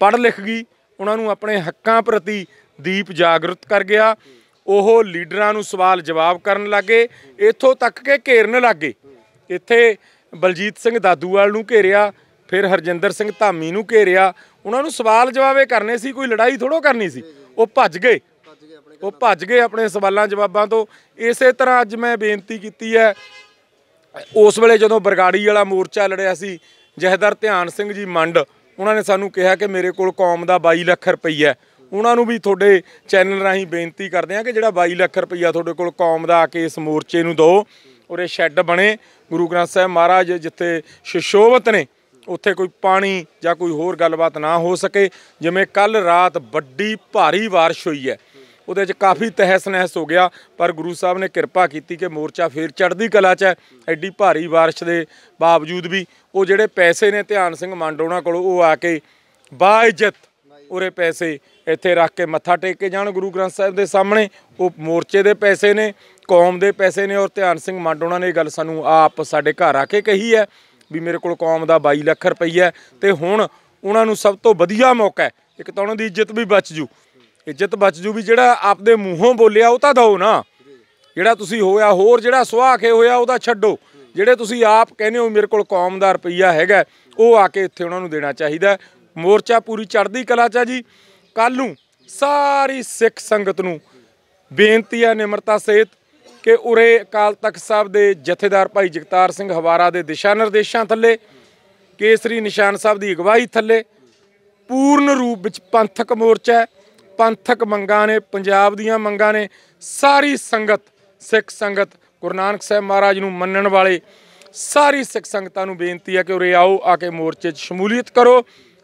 ਪੜ੍ਹ ਲਿਖ ਗਈ ਉਹਨਾਂ ਨੂੰ ਆਪਣੇ ਹੱਕਾਂ ਪ੍ਰਤੀ ਦੀਪ ਜਾਗਰੂਕ ਕਰ ਗਿਆ ਉਹ ਲੀਡਰਾਂ ਨੂੰ ਸਵਾਲ ਜਵਾਬ ਕਰਨ ਲੱਗੇ ਇੱਥੋਂ ਤੱਕ ਕਿ ਘੇਰਨ ਲੱਗੇ ਇੱਥੇ ਬਲਜੀਤ ਸਿੰਘ ਦਾਦੂਵਾਲ ਨੂੰ ਘੇਰਿਆ ਫਿਰ ਹਰਜਿੰਦਰ ਸਿੰਘ ਧਾਮੀ ਨੂੰ ਘੇਰਿਆ ਉਹਨਾਂ ਨੂੰ ਸਵਾਲ ਜਵਾਬੇ ਕਰਨੇ ਸੀ ਕੋਈ ਲੜਾਈ ਥੋੜੋ ਕਰਨੀ ਸੀ ਉਹ ਭੱਜ ਗਏ ਉਹ ਭੱਜ ਗਏ ਆਪਣੇ ਸਵਾਲਾਂ ਜਵਾਬਾਂ ਤੋਂ ਇਸੇ ਤਰ੍ਹਾਂ ਅੱਜ ਮੈਂ ਬੇਨਤੀ ਕੀਤੀ ਹੈ ਉਸ ਵੇਲੇ ਜਦੋਂ ਬਰਗਾੜੀ ਵਾਲਾ ਮੋਰਚਾ ਲੜਿਆ ਸੀ ਜਹਦਰ ਧਿਆਨ ਸਿੰਘ ਜੀ ਮੰਡ ਉਹਨਾਂ ਨੇ ਸਾਨੂੰ ਕਿਹਾ ਕਿ ਮੇਰੇ ਕੋਲ ਕੌਮ ਦਾ 22 ਲੱਖ ਰੁਪਈਆ ਉਹਨਾਂ ਨੂੰ ਵੀ ਤੁਹਾਡੇ ਚੈਨਲ ਰਾਹੀਂ ਬੇਨਤੀ ਕਰਦੇ ਆ ਕਿ ਜਿਹੜਾ 22 ਲੱਖ ਰੁਪਈਆ ਤੁਹਾਡੇ ਕੋਲ ਕੌਮ ਦਾ ਆ ਕੇ ਇਸ ਮੋਰਚੇ ਨੂੰ ਦਿਓ ਔਰ ਇਹ ਸ਼ੈੱਡ ਬਣੇ ਗੁਰੂ ਗ੍ਰੰਥ ਸਾਹਿਬ ਮਹਾਰਾਜ ਜਿੱਥੇ ਸ਼ਿਸ਼ੋਭਤ ਨੇ ਉੱਥੇ ਕੋਈ ਪਾਣੀ ਜਾਂ ਕੋਈ ਹੋਰ ਗੱਲਬਾਤ ਨਾ ਹੋ ਸਕੇ ਜਿਵੇਂ ਕੱਲ ਰਾਤ ਵੱਡੀ ਭਾਰੀ بارش ਹੋਈ ਹੈ ਉਹਦੇ 'ਚ ਕਾਫੀ ਤਹਿਸ ਨਹਿਸ ਹੋ ਗਿਆ ਪਰ ਗੁਰੂ ਸਾਹਿਬ ਨੇ ਕਿਰਪਾ ਕੀਤੀ ਕਿ ਮੋਰਚਾ ਫੇਰ ਚੜ੍ਹਦੀ ਕਲਾ 'ਚ ਹੈ ਐਡੀ ਭਾਰੀ بارش ਦੇ ਬਾਵਜੂਦ ਵੀ ਉਹ ਜਿਹੜੇ ਪੈਸੇ ਨੇ ਧਿਆਨ ਸਿੰਘ ਮੰਡੋਣਾ ਕੋਲ ਉਹ ਆ ਕੇ ਬਾਇਜ਼ਤ ਉਰੇ ਪੈਸੇ ਇੱਥੇ ਰੱਖ ਕੇ ਮੱਥਾ ਟੇਕ ਕੇ ਜਾਣ ਗੁਰੂ ਗ੍ਰੰਥ ਸਾਹਿਬ ਦੇ ਸਾਹਮਣੇ ਉਹ ਮੋਰਚੇ ਦੇ ਪੈਸੇ ਨੇ ਕੌਮ ਦੇ ਪੈਸੇ ਨੇ ਔਰ ਧਿਆਨ ਸਿੰਘ ਮੰਡੋਣਾ ਨੇ ਇਹ ਗੱਲ ਸਾਨੂੰ ਆਪ ਸਾਡੇ ਘਰ ਆ ਕੇ ਕਹੀ ਹੈ ਵੀ ਮੇਰੇ ਕੋਲ ਕੌਮ ਦਾ 22 ਲੱਖ ਰੁਪਈਆ ਤੇ ਹੁਣ ਉਹਨਾਂ ਨੂੰ ਸਭ ਤੋਂ ਵਧੀਆ ਮੌਕਾ ਇੱਕ ਤਾਂ ਉਹਨਾਂ ਦੀ ਇੱਜ਼ਤ ਵੀ ਬਚ ਜੂ ਇੱਜ਼ਤ ਬਚ ਜੂ ਵੀ ਜਿਹੜਾ ਆਪਦੇ ਮੂੰਹੋਂ ਬੋਲਿਆ ਉਹ ਤਾਂ ਦਿਓ ਨਾ ਜਿਹੜਾ ਤੁਸੀਂ ਹੋਇਆ ਹੋਰ ਜਿਹੜਾ ਸੁਆਖੇ ਹੋਇਆ ਉਹਦਾ ਛੱਡੋ ਜਿਹੜੇ ਤੁਸੀਂ ਆਪ ਕਹਿੰਦੇ ਹੋ ਮੇਰੇ ਕੋਲ ਕੌਮ ਦਾ ਰੁਪਈਆ ਹੈਗਾ ਉਹ ਆ ਕੇ ਇੱਥੇ ਉਹਨਾਂ ਨੂੰ ਦੇਣਾ ਚਾਹੀਦਾ ਮੋਰਚਾ ਪੂਰੀ ਚੜ੍ਹਦੀ ਕਲਾ ਚਾ ਜੀ ਕੱਲ ਨੂੰ ਸਾਰੀ ਸਿੱਖ ਸੰਗਤ ਨੂੰ ਬੇਨਤੀ ਹੈ ਨਿਮਰਤਾ ਸਹਿਤ ਕਿ ਉਰੇ ਅਕਾਲ ਤਖਤ ਸਾਹਿਬ ਦੇ ਜਥੇਦਾਰ ਭਾਈ ਜਗਤਾਰ ਸਿੰਘ ਹਵਾਰਾ ਦੇ ਦਿਸ਼ਾ ਨਿਰਦੇਸ਼ਾਂ ਥੱਲੇ ਕੇਸਰੀ ਨਿਸ਼ਾਨ ਸਾਹਿਬ ਦੀ ਅਗਵਾਈ ਥੱਲੇ ਪੂਰਨ ਰੂਪ ਵਿੱਚ ਪੰਥਕ ਮੋਰਚਾ ਪੰਥਕ ਮੰਗਾਂ ਨੇ ਪੰਜਾਬ ਦੀਆਂ ਮੰਗਾਂ ਨੇ ਸਾਰੀ ਸੰਗਤ ਸਿੱਖ ਸੰਗਤ ਗੁਰੂ ਨਾਨਕ ਸਾਹਿਬ ਮਹਾਰਾਜ ਨੂੰ ਮੰਨਣ ਵਾਲੇ ਸਾਰੀ ਸਿੱਖ ਸੰਗਤਾਂ ਨੂੰ ਬੇਨਤੀ ਹੈ ਕਿ ਉਰੇ ਆਓ ਆ ਕੇ ਮੋਰਚੇ 'ਚ ਸ਼ਮੂਲੀਅਤ ਕਰੋ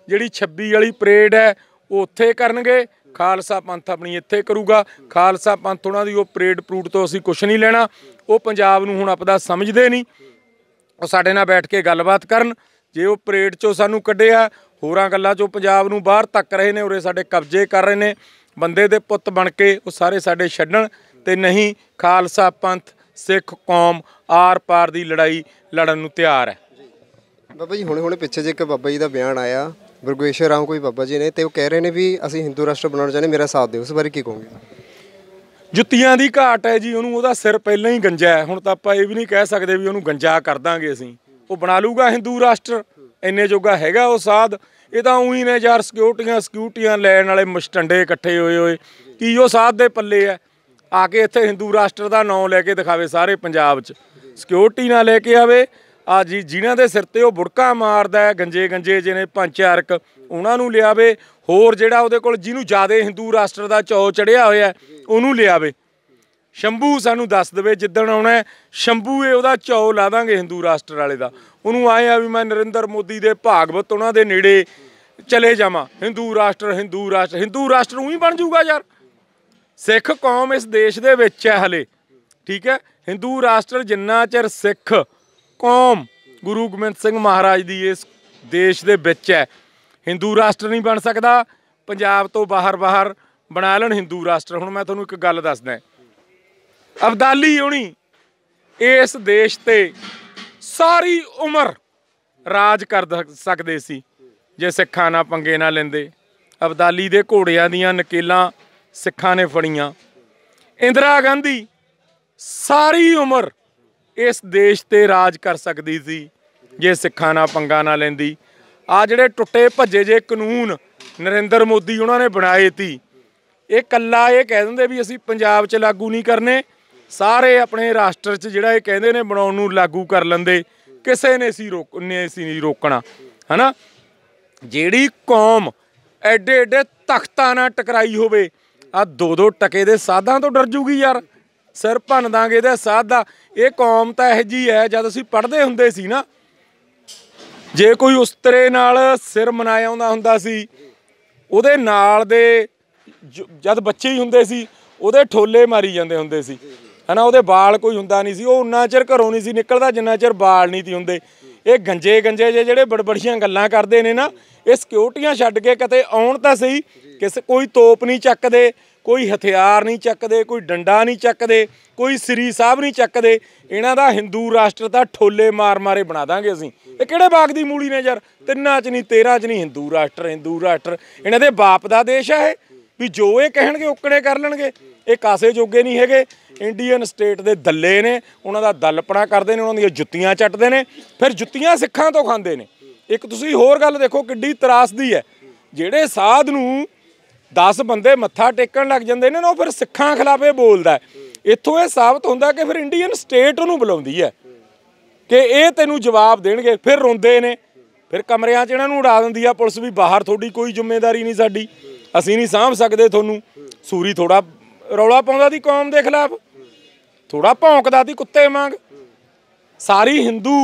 ਜਿਹੜੀ 26 ਵਾਲੀ ਪਰੇਡ ਹੈ ਉਹ ਉੱਥੇ ਕਰਨਗੇ ਖਾਲਸਾ ਪੰਥ ਆਪਣੀ ਇੱਥੇ ਕਰੂਗਾ ਖਾਲਸਾ ਪੰਥ ਉਹਨਾਂ ਦੀ ਉਹ ਪਰੇਡ ਪ੍ਰੂਟ ਤੋਂ ਅਸੀਂ ਕੁਝ ਨਹੀਂ ਲੈਣਾ ਉਹ ਪੰਜਾਬ ਨੂੰ ਹੁਣ ਆਪਦਾ ਸਮਝਦੇ ਨਹੀਂ ਉਹ ਸਾਡੇ ਨਾਲ ਬੈਠ ਕੇ ਗੱਲਬਾਤ ਕਰਨ ਜੇ ਉਹ ਪਰੇਡ ਚੋਂ ਸਾਨੂੰ ਕੱਢਿਆ ਹੋਰਾਂ ਗੱਲਾਂ ਚੋਂ ਪੰਜਾਬ ਨੂੰ ਬਾਹਰ ਤੱਕ ਰਹੇ ਨੇ ਉਰੇ ਸਾਡੇ ਕਬਜ਼ੇ ਕਰ ਰਹੇ ਨੇ ਬੰਦੇ ਦੇ ਪੁੱਤ ਬਣ ਕੇ ਉਹ ਸਾਰੇ ਸਾਡੇ ਛੱਡਣ ਤੇ ਨਹੀਂ ਖਾਲਸਾ ਪੰਥ ਸਿੱਖ ਕੌਮ ਆਰ ਪਾਰ ਦੀ ਲੜਾਈ ਲੜਨ ਨੂੰ ਤਿਆਰ ਹੈ ਬਾਬਾ ਜੀ ਹੁਣੇ ਹੁਣੇ ਪਿੱਛੇ ਜੇ ਇੱਕ ਬਾਬਾ ਜੀ ਦਾ ਬਿਆਨ ਆਇਆ ਗੁਰਗੇਸ਼ਰ ਰਾਮ ਕੋਈ ਬਾਬਾ ਜੀ ਨੇ ਤੇ ਉਹ ਕਹਿ ਰਹੇ ਨੇ ਵੀ ਅਸੀਂ ਹਿੰਦੂ ਰਾਸ਼ਟਰ ਬਣਾਉਣਾ ਚਾਹੁੰਦੇ ਮੇਰਾ ਸਾਥ ਦਿਓ ਉਸ ਬਾਰੇ ਕੀ ਕਹੋਗੇ ਜੁੱਤੀਆਂ ਦੀ ਘਾਟ ਹੈ ਜੀ ਉਹਨੂੰ ਉਹਦਾ ਸਿਰ ਪਹਿਲਾਂ ਹੀ ਗੰਜਾ ਹੈ ਹੁਣ ਤਾਂ ਆਪਾਂ ਇਹ ਵੀ ਨਹੀਂ ਕਹਿ ਸਕਦੇ ਵੀ ਉਹਨੂੰ ਗੰਜਾ ਕਰ ਦਾਂਗੇ ਅਸੀਂ ਉਹ ਬਣਾ ਲੂਗਾ ਹਿੰਦੂ ਰਾਸ਼ਟਰ ਇੰਨੇ ਜੋਗਾ ਹੈਗਾ ਉਹ ਸਾਧ ਇਹ ਤਾਂ ਉਹੀ ਨੇ ਯਾਰ ਸਿਕਿਉਰਟੀਆਂ ਸਿਕਿਉਰਟੀਆਂ ਲੈਣ ਵਾਲੇ ਮਸਟੰਡੇ ਇਕੱਠੇ ਹੋਏ ਹੋਏ ਕੀ ਉਹ ਸਾਧ ਦੇ ਪੱਲੇ ਆ ਆ ਕੇ ਇੱਥੇ ਹਿੰਦੂ ਰਾਸ਼ਟਰ ਦਾ ਨਾਮ ਲੈ ਕੇ ਦਿਖਾਵੇ ਸਾਰੇ ਪੰਜਾਬ 'ਚ ਸਿਕਿਉਰਟੀ ਨਾਲ ਲੈ ਕੇ ਆਵੇ ਆ ਜੀ ਜਿਨ੍ਹਾਂ ਦੇ ਸਿਰ ਤੇ ਉਹ ਬੁੜਕਾ ਮਾਰਦਾ ਹੈ ਗੰਜੇ ਗੰਜੇ ਜਿਹਨੇ ਪੰਚਾਰਕ ਉਹਨਾਂ ਨੂੰ ਲਿਆਵੇ ਹੋਰ ਜਿਹੜਾ ਉਹਦੇ ਕੋਲ ਜਿਹਨੂੰ ਜਾਦੇ ਹਿੰਦੂ ਰਾਸ਼ਟਰ ਦਾ ਚੌ ਚੜਿਆ ਹੋਇਆ ਉਹਨੂੰ ਲਿਆਵੇ ਸ਼ੰਭੂ ਸਾਨੂੰ ਦੱਸ ਦੇਵੇ ਜਿੱਦਣ ਆਉਣਾ ਸ਼ੰਭੂ ਇਹ ਉਹਦਾ ਚੌ ਲਾ ਦਾਂਗੇ ਹਿੰਦੂ ਰਾਸ਼ਟਰ ਵਾਲੇ ਦਾ ਉਹਨੂੰ ਆਏ ਆ ਵੀ ਮੈਂ ਨਰਿੰਦਰ ਮੋਦੀ ਦੇ ਭਾਗਵਤ ਉਹਨਾਂ ਦੇ ਨੇੜੇ ਚਲੇ ਜਾਵਾਂ ਹਿੰਦੂ ਰਾਸ਼ਟਰ ਹਿੰਦੂ ਰਾਸ਼ਟਰ ਹਿੰਦੂ ਰਾਸ਼ਟਰ ਉਹੀ ਬਣ ਜਾਊਗਾ ਯਾਰ ਸਿੱਖ ਕੌਮ ਇਸ ਦੇਸ਼ ਦੇ ਵਿੱਚ ਹੈ ਹਲੇ ਠੀਕ ਹੈ ਹਿੰਦੂ ਰਾਸ਼ਟਰ ਜਿੰਨਾ ਚਿਰ ਸਿੱਖ ਕੌਮ ਗੁਰੂ ਗੋਬਿੰਦ ਸਿੰਘ ਮਹਾਰਾਜ ਦੀ ਇਸ ਦੇਸ਼ ਦੇ ਵਿੱਚ ਹੈ ਹਿੰਦੂ ਰਾਸ਼ਟਰ ਨਹੀਂ ਬਣ ਸਕਦਾ ਪੰਜਾਬ ਤੋਂ ਬਾਹਰ ਬਾਹਰ ਬਣਾ ਲੈਣ ਹਿੰਦੂ ਰਾਸ਼ਟਰ ਹੁਣ ਮੈਂ ਤੁਹਾਨੂੰ ਇੱਕ ਗੱਲ ਦੱਸਦਾ ਅਬਦਾਲੀ ਹੋਣੀ ਇਸ ਦੇਸ਼ ਤੇ ਸਾਰੀ ਉਮਰ ਰਾਜ ਕਰ ਸਕਦੇ ਸੀ ਜੇ ਸਿੱਖਾਂ ਨਾਲ ਪੰਗੇ ਨਾ ਲੈਂਦੇ ਅਬਦਾਲੀ ਦੇ ਘੋੜਿਆਂ ਦੀਆਂ ਨਕੇਲਾਂ ਸਿੱਖਾਂ ਨੇ ਫੜੀਆਂ ਇੰਦਰਾ ਗਾਂਧੀ ਸਾਰੀ ਉਮਰ ਇਸ ਦੇਸ਼ ਤੇ ਰਾਜ ਕਰ ਸਕਦੀ ਸੀ ਜੇ ਸਿੱਖਾਂ ਨਾਲ ਪੰਗਾ ਨਾ ਲੈਂਦੀ ਆ ਜਿਹੜੇ ਟੁੱਟੇ ਭੱਜੇ ਜੇ ਕਾਨੂੰਨ ਨਰਿੰਦਰ ਮੋਦੀ ਉਹਨਾਂ ਨੇ ਬਣਾਏ ਤੀ ਇਹ ਕੱਲਾ ਇਹ ਕਹਿ ਦਿੰਦੇ ਵੀ ਅਸੀਂ ਪੰਜਾਬ 'ਚ ਲਾਗੂ ਨਹੀਂ ਕਰਨੇ ਸਾਰੇ ਆਪਣੇ ਰਾਸ਼ਟਰ 'ਚ ਜਿਹੜਾ ਇਹ ਕਹਿੰਦੇ ਨੇ ਬਣਾਉਣ ਨੂੰ ਲਾਗੂ ਕਰ ਲੈਂਦੇ ਕਿਸੇ ਨੇ ਸੀ ਰੋਕ ਨੇ ਸੀ ਨਹੀਂ ਰੋਕਣਾ ਹਨਾ ਜਿਹੜੀ ਕੌਮ ਐਡੇ ਐਡੇ ਤਖਤਾਂ ਨਾਲ ਟਕਰਾਈ ਹੋਵੇ ਆ ਦੋ ਦੋ ਟਕੇ ਦੇ ਸਾਧਾਂ ਤੋਂ ਡਰ ਜੂਗੀ ਯਾਰ ਸਿਰ ਭੰਨ ਦਾਂਗੇ ਇਹਦੇ ਸਾਦਾ ਦਾ ਇਹ ਕੌਮ ਤਾਂ ਇਹ ਜੀ ਹੈ ਜਦ ਅਸੀਂ ਪੜਦੇ ਹੁੰਦੇ ਸੀ ਨਾ ਜੇ ਕੋਈ ਉਸਤਰੇ ਨਾਲ ਸਿਰ ਮਨਾਇਆ ਆਉਂਦਾ ਹੁੰਦਾ ਸੀ ਉਹਦੇ ਨਾਲ ਦੇ ਜਦ ਬੱਚੇ ਹੀ ਹੁੰਦੇ ਸੀ ਉਹਦੇ ਠੋਲੇ ਮਾਰੀ ਜਾਂਦੇ ਹੁੰਦੇ ਸੀ ਹਨਾ ਉਹਦੇ ਵਾਲ ਕੋਈ ਹੁੰਦਾ ਨਹੀਂ ਸੀ ਉਹ ਉਨਾ ਚਿਰ ਘਰੋਂ ਨਹੀਂ ਸੀ ਨਿਕਲਦਾ ਜਿੰਨਾ ਚਿਰ ਵਾਲ ਨਹੀਂ ਸੀ ਹੁੰਦੇ ਇਹ ਗੰਜੇ ਗੰਜੇ ਜੇ ਜਿਹੜੇ ਬੜਬੜੀਆਂ ਗੱਲਾਂ ਕਰਦੇ ਨੇ ਨਾ ਇਹ ਸਿਕਿਉਰਟੀਆਂ ਛੱਡ ਕੇ ਕਿਤੇ ਆਉਣ ਤਾਂ ਸਹੀ ਕਿਸ ਕੋਈ ਤੋਪ ਨਹੀਂ ਚੱਕਦੇ ਕੋਈ ਹਥਿਆਰ ਨਹੀਂ ਚੱਕਦੇ ਕੋਈ ਡੰਡਾ ਨਹੀਂ ਚੱਕਦੇ ਕੋਈ ਸ੍ਰੀ ਸਾਹਿਬ ਨਹੀਂ ਚੱਕਦੇ ਇਹਨਾਂ ਦਾ ਹਿੰਦੂ ਰਾਸ਼ਟਰ ਦਾ ਠੋਲੇ ਮਾਰ ਮਾਰੇ ਬਣਾ ਦਾਂਗੇ ਅਸੀਂ ਇਹ ਕਿਹੜੇ ਬਾਗ ਦੀ ਮੂਲੀ ਨੇ ਯਾਰ ਤਿੰਨਾਂ ਚ ਨਹੀਂ 13 ਚ ਨਹੀਂ ਹਿੰਦੂ ਰਾਸ਼ਟਰ ਹਿੰਦੂ ਰਾਸ਼ਟਰ ਇਹਨਾਂ ਦੇ ਬਾਪ ਦਾ ਦੇਸ਼ ਹੈ ਇਹ ਵੀ ਜੋ ਇਹ ਕਹਿਣਗੇ ਓਕੜੇ ਕਰ ਲੈਣਗੇ ਇਹ ਕਾਸੇ ਜੋਗੇ ਨਹੀਂ ਹੈਗੇ ਇੰਡੀਅਨ ਸਟੇਟ ਦੇ ਦੱਲੇ ਨੇ ਉਹਨਾਂ ਦਾ ਦਲਪਣਾ ਕਰਦੇ ਨੇ ਉਹਨਾਂ ਦੀਆਂ ਜੁੱਤੀਆਂ ਚੱਟਦੇ ਨੇ ਫਿਰ ਜੁੱਤੀਆਂ ਸਿੱਖਾਂ ਤੋਂ ਖਾਂਦੇ ਨੇ ਇੱਕ ਤੁਸੀਂ ਹੋਰ ਗੱਲ ਦੇਖੋ ਕਿੱਡੀ ਤਰਾਸਦੀ ਹੈ ਜਿਹੜੇ ਸਾਧ ਨੂੰ 10 ਬੰਦੇ ਮੱਥਾ ਟੇਕਣ ਲੱਗ ਜਾਂਦੇ ਨੇ ਨਾ ਉਹ ਫਿਰ ਸਿੱਖਾਂ ਖਿਲਾਫ ਇਹ ਬੋਲਦਾ ਇੱਥੋਂ ਇਹ ਸਾਬਤ ਹੁੰਦਾ ਕਿ ਫਿਰ ਇੰਡੀਅਨ ਸਟੇਟ ਉਹਨੂੰ ਬੁਲਾਉਂਦੀ ਹੈ ਕਿ ਇਹ ਤੈਨੂੰ ਜਵਾਬ ਦੇਣਗੇ ਫਿਰ ਰੋਂਦੇ ਨੇ ਫਿਰ ਕਮਰਿਆਂ 'ਚ ਇਹਨਾਂ ਨੂੰ ਉਡਾ ਦਿੰਦੀ ਆ ਪੁਲਿਸ ਵੀ ਬਾਹਰ ਤੁਹਾਡੀ ਕੋਈ ਜ਼ਿੰਮੇਵਾਰੀ ਨਹੀਂ ਸਾਡੀ ਅਸੀਂ ਨਹੀਂ ਸਾਂਭ ਸਕਦੇ ਤੁਹਾਨੂੰ ਸੂਰੀ ਥੋੜਾ ਰੌਲਾ ਪਾਉਂਦਾ ਦੀ ਕੌਮ ਦੇ ਖਿਲਾਫ ਥੋੜਾ ਭੌਂਕਦਾ ਦੀ ਕੁੱਤੇ ਮੰਗ ਸਾਰੀ ਹਿੰਦੂ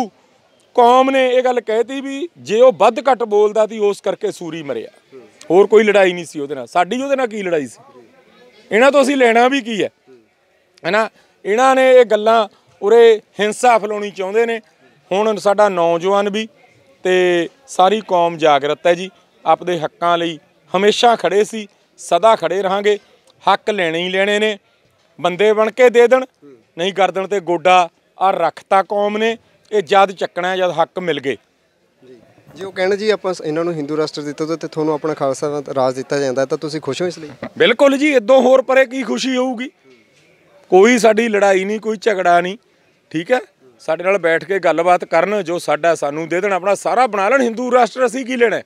ਕੌਮ ਨੇ ਇਹ ਗੱਲ ਕਹਿਤੀ ਵੀ ਜੇ ਉਹ ਵੱਧ ਘੱਟ ਬੋਲਦਾ ਦੀ ਉਸ ਕਰਕੇ ਸੂਰੀ ਮਰਿਆ ਹੋਰ ਕੋਈ ਲੜਾਈ ਨਹੀਂ ਸੀ ਉਹਦੇ ਨਾਲ ਸਾਡੀ ਉਹਦੇ ਨਾਲ ਕੀ ਲੜਾਈ ਸੀ ਇਹਨਾਂ ਤੋਂ ਅਸੀਂ ਲੈਣਾ ਵੀ ਕੀ ਹੈ ਹੈਨਾ ਇਹਨਾਂ ਨੇ ਇਹ ਗੱਲਾਂ ਉਰੇ ਹਿੰਸਾ ਫਲਾਉਣੀ ਚਾਹੁੰਦੇ ਨੇ ਹੁਣ ਸਾਡਾ ਨੌਜਵਾਨ ਵੀ ਤੇ ਸਾਰੀ ਕੌਮ ਜਾਗਰਤ ਹੈ ਜੀ ਆਪਦੇ ਹੱਕਾਂ ਲਈ ਹਮੇਸ਼ਾ ਖੜੇ ਸੀ ਸਦਾ ਖੜੇ ਰਹਾਂਗੇ ਹੱਕ ਲੈਣੇ ਹੀ ਲੈਣੇ ਨੇ ਬੰਦੇ ਬਣ ਕੇ ਦੇ ਦੇਣ ਨਹੀਂ ਗਰਦਨ ਤੇ ਗੋਡਾ ਆ ਰੱਖਤਾ ਕੌਮ ਨੇ ਇਹ ਜਦ ਚੱਕਣਾ ਜਦ ਹੱਕ ਮਿਲ ਗਏ ਜੇ ਉਹ ਜੀ ਆਪਾਂ ਇਹਨਾਂ ਨੂੰ ਹਿੰਦੂ ਰਾਸ਼ਟਰ ਦਿੱਤਾ ਤੇ ਤੁਹਾਨੂੰ ਆਪਣਾ ਖਾਲਸਾ ਰਾਜ ਦਿੱਤਾ ਜਾਂਦਾ ਤਾਂ ਤੁਸੀਂ ਖੁਸ਼ ਹੋ ਇਸ ਲਈ ਬਿਲਕੁਲ ਜੀ ਇਦੋਂ ਹੋਰ ਪਰੇ ਕੀ ਖੁਸ਼ੀ ਹੋਊਗੀ ਕੋਈ ਸਾਡੀ ਲੜਾਈ ਨਹੀਂ ਕੋਈ ਝਗੜਾ ਨਹੀਂ ਠੀਕ ਹੈ ਸਾਡੇ ਨਾਲ ਬੈਠ ਕੇ ਗੱਲਬਾਤ ਕਰਨ ਜੋ ਸਾਡਾ ਸਾਨੂੰ ਦੇ ਦੇਣ ਆਪਣਾ ਸਾਰਾ ਬਣਾ ਲੈਣ ਹਿੰਦੂ ਰਾਸ਼ਟਰ ਅਸੀਂ ਕੀ ਲੈਣਾ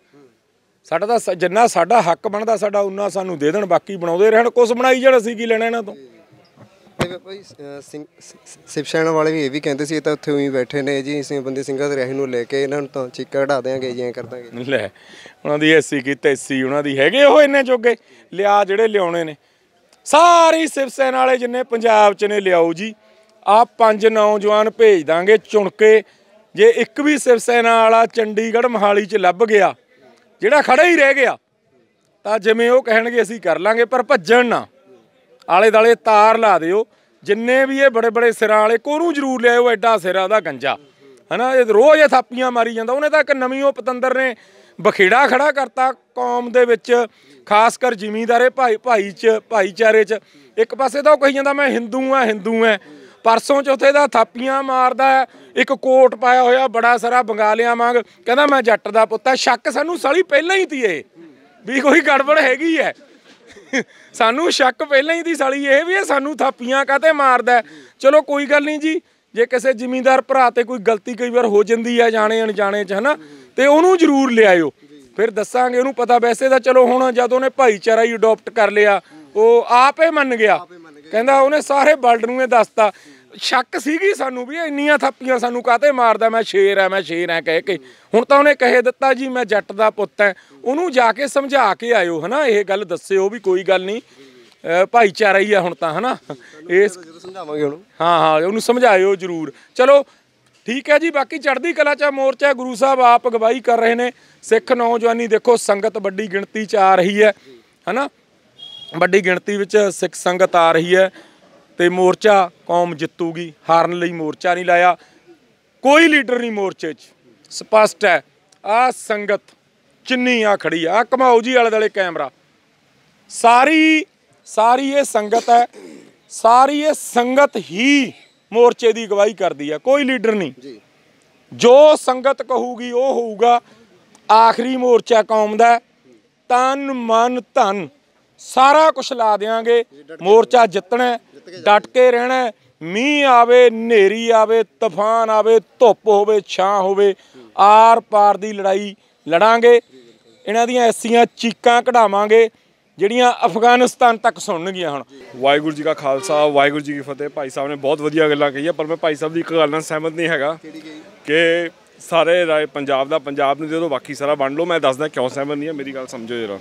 ਸਾਡਾ ਤਾਂ ਜਿੰਨਾ ਸਾਡਾ ਹੱਕ ਬਣਦਾ ਸਾਡਾ ਉਨਾ ਸਾਨੂੰ ਦੇ ਦੇਣ ਬਾਕੀ ਬਣਾਉਂਦੇ ਰਹਿਣ ਕੁਝ ਬਣਾਈ ਜਾਣ ਅਸੀਂ ਕੀ ਲੈਣਾ ਇਹਨਾਂ ਤੋਂ ਤੇ ਭਾਈ ਸਿਵਸ਼ੈਣਾ ਵਾਲੇ ਵੀ ਇਹ ਵੀ ਕਹਿੰਦੇ ਸੀ ਇਹ ਤਾਂ ਉੱਥੇ ਉਹੀ ਬੈਠੇ ਨੇ ਜੀ ਅਸੀਂ ਬੰਦੇ ਸਿੰਘਾਂ ਦੇ ਰਹਿ ਨੂੰ ਲੈ ਕੇ ਇਹਨਾਂ ਨੂੰ ਤਾਂ ਚੀਕਾ ਢਾ ਦੇਾਂਗੇ ਜੀ ਐ ਕਰ ਦਾਂਗੇ ਲੈ ਉਹਨਾਂ ਦੀ ਐਸੀ ਕੀ ਤੈਸੀ ਉਹਨਾਂ ਦੀ ਹੈਗੇ ਉਹ ਇੰਨੇ ਚੋਗੇ ਲਿਆ ਜਿਹੜੇ ਲਿਆਉਣੇ ਨੇ ਸਾਰੀ ਸਿਵਸੈਨਾ ਵਾਲੇ ਜਿੰਨੇ ਪੰਜਾਬ 'ਚ ਨੇ ਲਿਆਓ ਜੀ ਆ ਪੰਜ ਨੌਜਵਾਨ ਭੇਜ ਦਾਂਗੇ ਚੁਣ ਕੇ ਜੇ ਇੱਕ ਵੀ ਸਿਵਸੈਨਾ ਵਾਲਾ ਚੰਡੀਗੜ੍ਹ ਮਹਾਲੀ 'ਚ ਲੱਭ ਗਿਆ ਜਿਹੜਾ ਖੜਾ ਹੀ ਰਹਿ ਗਿਆ ਤਾਂ ਜਿਵੇਂ ਉਹ ਕਹਿਣਗੇ ਅਸੀਂ ਕਰ ਲਾਂਗੇ ਪਰ ਭੱਜਣ ਨਾ ਆਲੇ ਦਾਲੇ ਤਾਰ ਲਾ ਦਿਓ ਜਿੰਨੇ ਵੀ ਇਹ ਬੜੇ ਬੜੇ ਸਿਰਾਂ ਵਾਲੇ ਕੋਹਨੂੰ ਜ਼ਰੂਰ ਲਿਆਓ ਐਡਾ ਸਿਰਾਂ ਦਾ ਗੰਜਾ ਹਨਾ ਇਹ ਰੋਜ਼ ਇਹ ਥਾਪੀਆਂ ਮਾਰੀ ਜਾਂਦਾ ਉਹਨੇ ਤਾਂ ਇੱਕ ਨਵੀਂ ਉਹ ਪਤੰਦਰ ਨੇ ਬਖੇੜਾ ਖੜਾ ਕਰਤਾ ਕੌਮ ਦੇ ਵਿੱਚ ਖਾਸ ਕਰ ਜ਼ਿਮੀਂਦਾਰੇ ਭਾਈ ਭਾਈ ਚ ਭਾਈਚਾਰੇ ਚ ਇੱਕ ਪਾਸੇ ਤਾਂ ਉਹ ਕਹੀ ਜਾਂਦਾ ਮੈਂ ਹਿੰਦੂ ਆ ਹਿੰਦੂ ਆ ਪਰਸੋਂ ਚੌਥੇ ਦਾ ਥਾਪੀਆਂ ਮਾਰਦਾ ਇੱਕ ਕੋਟ ਪਾਇਆ ਹੋਇਆ ਬੜਾ ਸਾਰਾ ਬੰਗਾਲਿਆਂ ਵਾਂਗ ਕਹਿੰਦਾ ਮੈਂ ਜੱਟ ਦਾ ਪੁੱਤ ਆ ਸ਼ੱਕ ਸਾਨੂੰ ਸਾਲੀ ਪਹਿਲਾਂ ਹੀ ਤੀ ਇਹ ਵੀ ਕੋਈ ਗੜਬੜ ਹੈਗੀ ਹੈ ਸਾਨੂੰ ਸ਼ੱਕ ਪਹਿਲਾਂ ਹੀ ਦੀ ਸਾਲੀ ਇਹ ਵੀ ਇਹ ਸਾਨੂੰ ਥਾਪੀਆਂ ਕਾਤੇ ਮਾਰਦਾ ਚਲੋ ਕੋਈ ਗੱਲ ਨਹੀਂ ਜੀ ਜੇ ਕਿਸੇ ਜ਼ਿਮੀਂਦਾਰ ਭਰਾ ਤੇ ਕੋਈ ਗਲਤੀ ਕਈ ਵਾਰ ਹੋ ਜਾਂਦੀ ਹੈ ਜਾਣੇ ਅਣਜਾਣੇ ਚ ਹਨਾ ਤੇ ਉਹਨੂੰ ਜ਼ਰੂਰ ਲਿਆਇਓ ਫਿਰ ਦੱਸਾਂਗੇ ਉਹਨੂੰ ਪਤਾ ਵੈਸੇ ਦਾ ਚਲੋ ਹੁਣ ਜਦੋਂ ਉਹਨੇ ਭਾਈਚਾਰਾ ਹੀ ਅਡਾਪਟ ਕਰ ਲਿਆ ਉਹ ਆਪੇ ਮੰਨ ਗਿਆ ਕਹਿੰਦਾ ਉਹਨੇ ਸਾਰੇ ਵਰਲਡ ਨੂੰ ਇਹ ਦੱਸਤਾ ਸ਼ੱਕ ਸੀਗੀ ਸਾਨੂੰ ਵੀ ਇੰਨੀਆਂ ਥਾਪੀਆਂ ਸਾਨੂੰ ਕਾਤੇ ਮਾਰਦਾ ਮੈਂ ਸ਼ੇਰ ਆ ਮੈਂ ਸ਼ੇਰ ਆ ਕਹਿ ਕੇ ਹੁਣ ਤਾਂ ਉਹਨੇ ਕਹਿ ਦਿੱਤਾ ਜੀ ਮੈਂ ਜੱਟ ਦਾ ਪੁੱਤ ਐ ਉਹਨੂੰ ਜਾ ਕੇ ਸਮਝਾ ਕੇ ਆਇਓ ਹਨਾ ਇਹ ਗੱਲ ਦੱਸਿਓ ਵੀ ਕੋਈ ਗੱਲ ਨਹੀਂ ਭਾਈਚਾਰਾ ਹੀ ਆ ਹੁਣ ਤਾਂ ਹਨਾ ਇਸ ਸਮਝਾਵਾਂਗੇ ਉਹਨੂੰ ਹਾਂ ਹਾਂ ਉਹਨੂੰ ਸਮਝਾਇਓ ਜਰੂਰ ਚਲੋ ਠੀਕ ਹੈ ਜੀ ਬਾਕੀ ਚੜ੍ਹਦੀ ਕਲਾ ਚ ਮੋਰਚਾ ਗੁਰੂ ਸਾਹਿਬ ਆਪ ਗਵਾਹੀ ਕਰ ਰਹੇ ਨੇ ਸਿੱਖ ਨੌਜਵਾਨੀ ਦੇਖੋ ਸੰਗਤ ਵੱਡੀ ਗਿਣਤੀ ਚ ਆ ਰਹੀ ਹੈ ਹਨਾ ਵੱਡੀ ਗਿਣਤੀ ਵਿੱਚ ਸਿੱਖ ਸੰਗਤ ਆ ਰਹੀ ਹੈ ਤੇ ਮੋਰਚਾ ਕੌਮ ਜਿੱਤੂਗੀ ਹਾਰਨ ਲਈ ਮੋਰਚਾ ਨਹੀਂ ਲਾਇਆ ਕੋਈ ਲੀਡਰ ਨਹੀਂ ਮੋਰਚੇ 'ਚ ਸਪਸ਼ਟ ਹੈ ਆ ਸੰਗਤ ਚਿੰਨੀ ਆ ਖੜੀ ਆ ਕਮਾਉ ਜੀ ਵਾਲੇ ਵਾਲੇ ਕੈਮਰਾ ਸਾਰੀ ਸਾਰੀ ਇਹ ਸੰਗਤ ਹੈ ਸਾਰੀ ਇਹ ਸੰਗਤ ਹੀ ਮੋਰਚੇ ਦੀ ਗਵਾਹੀ ਕਰਦੀ ਆ ਕੋਈ ਲੀਡਰ ਨਹੀਂ ਜੋ ਸੰਗਤ ਕਹੂਗੀ ਉਹ ਹੋਊਗਾ ਆਖਰੀ ਮੋਰਚਾ ਕੌਮ ਦਾ ਤਨ ਮਨ ਧਨ ਸਾਰਾ ਕੁਝ ਲਾ ਦੇਾਂਗੇ ਮੋਰਚਾ ਜਿੱਤਣਾ ਡਟ ਕੇ ਰਹਿਣਾ ਮੀਂਹ ਆਵੇ ਨੇਰੀ ਆਵੇ ਤੂਫਾਨ ਆਵੇ ਧੁੱਪ ਹੋਵੇ ਛਾਂ ਹੋਵੇ ਆਰ ਪਾਰ ਦੀ ਲੜਾਈ ਲੜਾਂਗੇ ਇਹਨਾਂ ਦੀਆਂ ਐਸੀਆਂ ਚੀਕਾਂ ਕਢਾਵਾਂਗੇ ਜਿਹੜੀਆਂ ਅਫਗਾਨਿਸਤਾਨ ਤੱਕ ਸੁਣਨਗੀਆਂ ਹੁਣ ਵਾਹਿਗੁਰੂ ਜੀ ਕਾ ਖਾਲਸਾ ਵਾਹਿਗੁਰੂ ਜੀ ਕੀ ਫਤਿਹ ਭਾਈ ਸਾਹਿਬ ਨੇ ਬਹੁਤ ਵਧੀਆ ਗੱਲਾਂ ਕਹੀਆਂ ਪਰ ਮੈਂ ਭਾਈ ਸਾਹਿਬ ਦੀ ਇੱਕ ਗੱਲ ਨਾਲ ਸਹਿਮਤ ਨਹੀਂ ਹੈਗਾ ਕਿ ਸਾਰੇ ਰਾਏ ਪੰਜਾਬ ਦਾ ਪੰਜਾਬ ਨੂੰ ਦੇ ਦਿਓ ਬਾਕੀ ਸਾਰਾ ਵੰਡ ਲਓ ਮੈਂ ਦੱਸਦਾ ਕਿਉਂ ਸਹਿਮਤ ਨਹੀਂ ਹੈ ਮੇਰੀ ਗੱਲ ਸਮਝੋ ਜਰਾ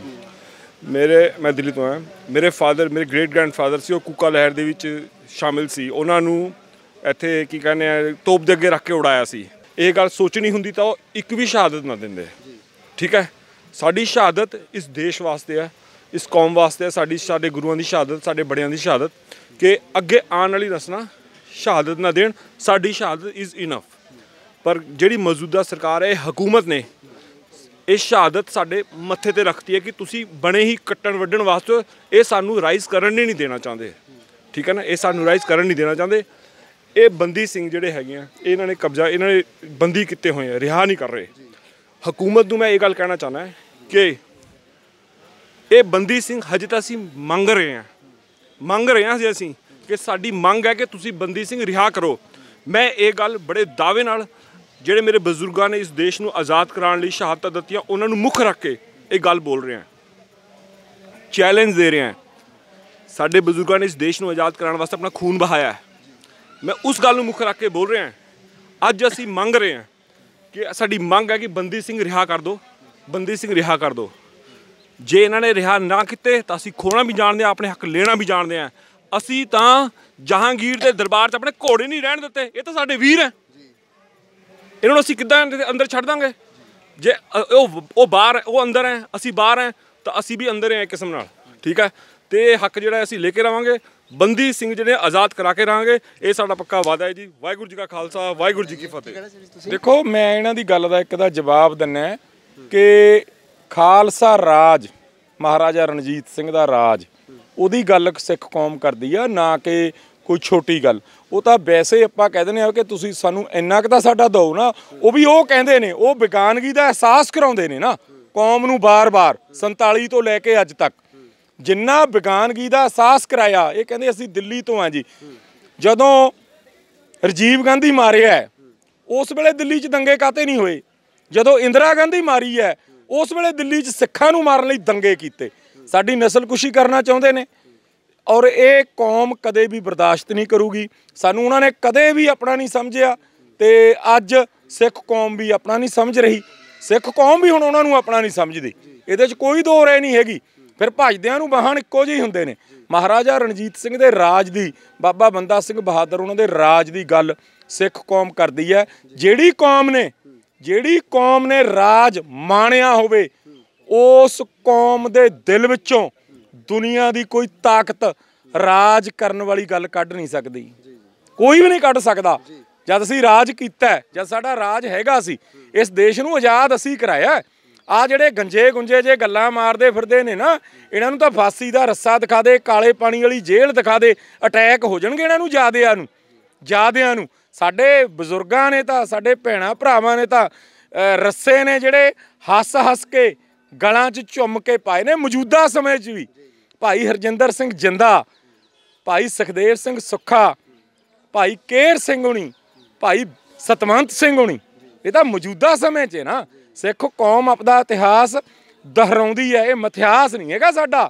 ਮੇਰੇ ਮੈਂ ਦਿੱਲੀ ਤੋਂ ਆ ਮੇਰੇ ਫਾਦਰ ਮੇਰੇ ਗ੍ਰੇਟ ਗ੍ਰੈਂਡਫਾਦਰ ਸੀ ਉਹ ਕੁਕਾ ਲਹਿਰ ਦੇ ਵਿੱਚ ਸ਼ਾਮਿਲ ਸੀ ਉਹਨਾਂ ਨੂੰ ਇੱਥੇ ਕੀ ਕਹਿੰਦੇ ਆ ਤੋਪ ਦੇ ਅੱਗੇ ਰੱਖ ਕੇ ਉਡਾਇਆ ਸੀ ਇਹ ਗੱਲ ਸੋਚਣੀ ਹੁੰਦੀ ਤਾਂ ਉਹ ਇੱਕ ਵੀ ਸ਼ਹਾਦਤ ਨਾ ਦਿੰਦੇ ਠੀਕ ਹੈ ਸਾਡੀ ਸ਼ਹਾਦਤ ਇਸ ਦੇਸ਼ ਵਾਸਤੇ ਹੈ ਇਸ ਕੌਮ ਵਾਸਤੇ ਹੈ ਸਾਡੀ ਸਾਡੇ ਗੁਰੂਆਂ ਦੀ ਸ਼ਹਾਦਤ ਸਾਡੇ ਬੜਿਆਂ ਦੀ ਸ਼ਹਾਦਤ ਕਿ ਅੱਗੇ ਆਉਣ ਵਾਲੀ ਨਸਲਾਂ ਸ਼ਹਾਦਤ ਨਾ ਦੇਣ ਸਾਡੀ ਸ਼ਹਾਦਤ ਇਜ਼ ਇਨਫ ਪਰ ਜਿਹੜੀ ਮੌਜੂਦਾ ਸਰਕਾਰ ਹੈ ਹਕੂਮਤ ਨੇ ਇਹ ਸ਼ਹਾਦਤ ਸਾਡੇ ਮੱਥੇ ਤੇ ਰੱਖਤੀ ਹੈ ਕਿ ਤੁਸੀਂ ਬਣੇ ਹੀ ਕੱਟਣ ਵੱਢਣ ਵਾਸਤੇ ਇਹ ਸਾਨੂੰ ਰਾਈਜ਼ ਕਰਨ ਨਹੀਂ ਦੇਣਾ ਚਾਹੁੰਦੇ ਠੀਕ ਹੈ ਨਾ ਇਹ ਸਾਨੂੰ ਰਾਈਜ਼ ਕਰਨ ਨਹੀਂ ਦੇਣਾ ਚਾਹੁੰਦੇ ਇਹ ਬੰਦੀ ਸਿੰਘ ਜਿਹੜੇ ਹੈਗੇ ਆ ਇਹਨਾਂ ਨੇ ਕਬਜ਼ਾ ਇਹਨਾਂ ਨੇ ਬੰਦੀ ਕੀਤੇ ਹੋਏ ਆ ਰਿਹਾ ਨਹੀਂ ਕਰ ਰਹੇ ਹਕੂਮਤ ਨੂੰ ਮੈਂ ਇਹ ਗੱਲ ਕਹਿਣਾ ਚਾਹਨਾ ਹੈ ਕਿ ਇਹ ਬੰਦੀ ਸਿੰਘ ਹਜੇ ਤਾਂ ਅਸੀਂ ਮੰਗ ਰਹੇ ਆ ਮੰਗ ਰਹੇ ਆ ਅਸੀਂ ਕਿ ਸਾਡੀ ਮੰਗ ਹੈ ਕਿ ਤੁਸੀਂ ਬੰਦੀ ਸਿੰਘ ਰਿਹਾ ਕਰੋ ਮੈਂ ਇਹ ਗੱਲ ਬੜੇ ਦਾਅਵੇ ਨਾਲ ਜਿਹੜੇ ਮੇਰੇ ਬਜ਼ੁਰਗਾਂ ਨੇ ਇਸ ਦੇਸ਼ ਨੂੰ ਆਜ਼ਾਦ ਕਰਾਉਣ ਲਈ ਸ਼ਹਾਦਤਾਂ ਦਿੱਤੀਆਂ ਉਹਨਾਂ ਨੂੰ ਮੁੱਖ ਰੱਖ ਕੇ ਇਹ ਗੱਲ ਬੋਲ ਰਿਹਾ ਚੈਲੰਜ ਦੇ ਰਿਹਾ ਸਾਡੇ ਬਜ਼ੁਰਗਾਂ ਨੇ ਇਸ ਦੇਸ਼ ਨੂੰ ਆਜ਼ਾਦ ਕਰਾਉਣ ਵਾਸਤੇ ਆਪਣਾ ਖੂਨ ਬਹਾਇਆ ਮੈਂ ਉਸ ਗੱਲ ਨੂੰ ਮੁੱਖ ਰੱਖ ਕੇ ਬੋਲ ਰਿਹਾ ਅੱਜ ਅਸੀਂ ਮੰਗ ਰਹੇ ਹਾਂ ਕਿ ਸਾਡੀ ਮੰਗ ਹੈ ਕਿ ਬੰਦੀ ਸਿੰਘ ਰਿਹਾ ਕਰ ਦਿਓ ਬੰਦੀ ਸਿੰਘ ਰਿਹਾ ਕਰ ਦਿਓ ਜੇ ਇਹਨਾਂ ਨੇ ਰਿਹਾ ਨਾ ਕੀਤੇ ਤਾਂ ਅਸੀਂ ਖੋਣਾ ਵੀ ਜਾਣਦੇ ਆ ਆਪਣੇ ਹੱਕ ਲੈਣਾ ਵੀ ਜਾਣਦੇ ਆ ਅਸੀਂ ਤਾਂ ਜਹਾਂਗੀਰ ਦੇ ਦਰਬਾਰ 'ਚ ਆਪਣੇ ਘੋੜੇ ਨਹੀਂ ਰਹਿਣ ਦਿੱਤੇ ਇਹ ਤਾਂ ਸਾਡੇ ਵੀਰ ਹੈ ਇਹਨਾਂ ਨੂੰ ਅਸੀਂ ਕਿੱਦਾਂ ਅੰਦਰ ਛੱਡ ਦਾਂਗੇ ਜੇ ਉਹ ਉਹ ਬਾਹਰ ਉਹ ਅੰਦਰ ਹੈ ਅਸੀਂ ਬਾਹਰ ਹੈ ਤਾਂ ਅਸੀਂ ਵੀ ਅੰਦਰ ਹੈ ਕਿਸਮ ਨਾਲ ਠੀਕ ਹੈ ਤੇ ਹੱਕ ਜਿਹੜਾ ਅਸੀਂ ਲੈ ਕੇ ਰਾਵਾਂਗੇ ਬੰਦੀ ਸਿੰਘ ਜਿਹੜੇ ਆਜ਼ਾਦ ਕਰਾ ਕੇ ਰਾਵਾਂਗੇ ਇਹ ਸਾਡਾ ਪੱਕਾ ਵਾਅਦਾ ਹੈ ਜੀ ਵਾਹਿਗੁਰੂ ਜੀ ਕਾ ਖਾਲਸਾ ਵਾਹਿਗੁਰੂ ਜੀ ਕੀ ਫਤਿਹ ਦੇਖੋ ਮੈਂ ਇਹਨਾਂ ਦੀ ਗੱਲ ਦਾ ਇੱਕ ਦਾ ਜਵਾਬ ਦਿੰਨਾ ਕਿ ਖਾਲਸਾ ਰਾਜ ਮਹਾਰਾਜਾ ਰਣਜੀਤ ਸਿੰਘ ਦਾ ਰਾਜ ਉਹਦੀ ਗੱਲ ਸਿੱਖ ਕੌਮ ਕਰਦੀ ਆ ਨਾ ਕਿ ਕੋਈ ਛੋਟੀ ਗੱਲ ਉਹ ਤਾਂ ਵੈਸੇ ਆਪਾਂ ਕਹਿ ਦਿੰਦੇ ਆ ਕਿ ਤੁਸੀਂ ਸਾਨੂੰ ਇੰਨਾ ਕੁ ਤਾਂ ਸਾਡਾ ਦਿਓ ਨਾ ਉਹ ਵੀ ਉਹ ਕਹਿੰਦੇ ਨੇ ਉਹ ਬੇਗਾਨਗੀ ਦਾ ਅਹਿਸਾਸ ਕਰਾਉਂਦੇ ਨੇ ਨਾ ਕੌਮ ਨੂੰ ਬਾਰ-ਬਾਰ 47 ਤੋਂ ਲੈ ਕੇ ਅੱਜ ਤੱਕ ਜਿੰਨਾ ਬੇਗਾਨਗੀ ਦਾ ਅਹਿਸਾਸ ਕਰਾਇਆ ਇਹ ਕਹਿੰਦੇ ਅਸੀਂ ਦਿੱਲੀ ਤੋਂ ਆ ਜੀ ਜਦੋਂ ਰਜੀਵ ਗਾਂਧੀ ਮਾਰਿਆ ਉਸ ਵੇਲੇ ਦਿੱਲੀ 'ਚ ਦੰਗੇ ਕਾਤੇ ਨਹੀਂ ਹੋਏ ਜਦੋਂ ਇੰਦਰਾ ਗਾਂਧੀ ਮਾਰੀ ਹੈ ਉਸ ਵੇਲੇ ਦਿੱਲੀ 'ਚ ਸਿੱਖਾਂ ਨੂੰ ਮਾਰਨ ਲਈ ਦੰਗੇ ਕੀਤੇ ਸਾਡੀ ਨਸਲ ਕੁਸ਼ੀ ਕਰਨਾ ਚਾਹੁੰਦੇ ਨੇ ਔਰ ਇਹ ਕੌਮ ਕਦੇ ਵੀ ਬਰਦਾਸ਼ਤ ਨਹੀਂ ਕਰੂਗੀ ਸਾਨੂੰ ਉਹਨਾਂ ਨੇ ਕਦੇ ਵੀ ਆਪਣਾ ਨਹੀਂ ਸਮਝਿਆ ਤੇ ਅੱਜ ਸਿੱਖ ਕੌਮ ਵੀ ਆਪਣਾ ਨਹੀਂ ਸਮਝ ਰਹੀ ਸਿੱਖ ਕੌਮ ਵੀ ਹੁਣ ਉਹਨਾਂ ਨੂੰ ਆਪਣਾ ਨਹੀਂ ਸਮਝਦੀ ਇਹਦੇ 'ਚ ਕੋਈ ਦੋ ਰਹਿ ਨਹੀਂ ਹੈਗੀ ਫਿਰ ਭਜਦਿਆਂ ਨੂੰ ਬਹਾਨ ਇੱਕੋ ਜਿਹੇ ਹੁੰਦੇ ਨੇ ਮਹਾਰਾਜਾ ਰਣਜੀਤ ਸਿੰਘ ਦੇ ਰਾਜ ਦੀ ਬਾਬਾ ਬੰਦਾ ਸਿੰਘ ਬਹਾਦਰ ਉਹਨਾਂ ਦੇ ਰਾਜ ਦੀ ਗੱਲ ਸਿੱਖ ਕੌਮ ਕਰਦੀ ਹੈ ਜਿਹੜੀ ਕੌਮ ਨੇ ਜਿਹੜੀ ਕੌਮ ਨੇ ਰਾਜ ਮਾਣਿਆ ਹੋਵੇ ਉਸ ਕੌਮ ਦੇ ਦਿਲ ਵਿੱਚੋਂ ਦੁਨੀਆ ਦੀ ਕੋਈ ਤਾਕਤ ਰਾਜ ਕਰਨ ਵਾਲੀ ਗੱਲ ਕੱਢ ਨਹੀਂ ਸਕਦੀ ਕੋਈ ਵੀ ਨਹੀਂ ਕੱਢ ਸਕਦਾ ਜਦ ਅਸੀਂ ਰਾਜ ਕੀਤਾ ਜਦ ਸਾਡਾ ਰਾਜ ਹੈਗਾ ਸੀ ਇਸ ਦੇਸ਼ ਨੂੰ ਆਜ਼ਾਦ ਅਸੀਂ ਕਰਾਇਆ ਆ ਜਿਹੜੇ ਗੰਜੇ ਗੁੰਜੇ ਜੇ ਗੱਲਾਂ ਮਾਰਦੇ ਫਿਰਦੇ ਨੇ ਨਾ ਇਹਨਾਂ ਨੂੰ ਤਾਂ ਫਾਸੀ ਦਾ ਰੱਸਾ ਦਿਖਾ ਦੇ ਕਾਲੇ ਪਾਣੀ ਵਾਲੀ ਜੇਲ੍ਹ ਦਿਖਾ ਦੇ ਅਟੈਕ ਹੋ ਜਾਣਗੇ ਇਹਨਾਂ ਨੂੰ ਜਾਦਿਆਂ ਨੂੰ ਜਾਦਿਆਂ ਨੂੰ ਸਾਡੇ ਬਜ਼ੁਰਗਾਂ ਨੇ ਤਾਂ ਸਾਡੇ ਭੈਣਾ ਭਰਾਵਾਂ ਨੇ ਤਾਂ ਰੱਸੇ ਨੇ ਜਿਹੜੇ ਹੱਸ ਹੱਸ ਕੇ ਗਲਾਂ 'ਚ ਚੁੰਮ ਕੇ ਪਾਏ ਨੇ ਮੌਜੂਦਾ ਸਮੇਂ 'ਚ ਵੀ ਭਾਈ ਹਰਜਿੰਦਰ ਸਿੰਘ ਜਿੰਦਾ ਭਾਈ ਸੁਖਦੇਵ ਸਿੰਘ ਸੁੱਖਾ ਭਾਈ ਕੇਰ ਸਿੰਘ ਹੁਣੀ ਭਾਈ ਸਤਵੰਤ ਸਿੰਘ ਹੁਣੀ ਇਹ ਤਾਂ ਮੌਜੂਦਾ ਸਮੇਂ 'ਚ ਨਾ ਸਿੱਖ ਕੌਮ ਆਪਦਾ ਇਤਿਹਾਸ ਦਹਰਾਉਂਦੀ ਹੈ ਇਹ ਮਥਿਆਸ ਨਹੀਂ ਹੈਗਾ ਸਾਡਾ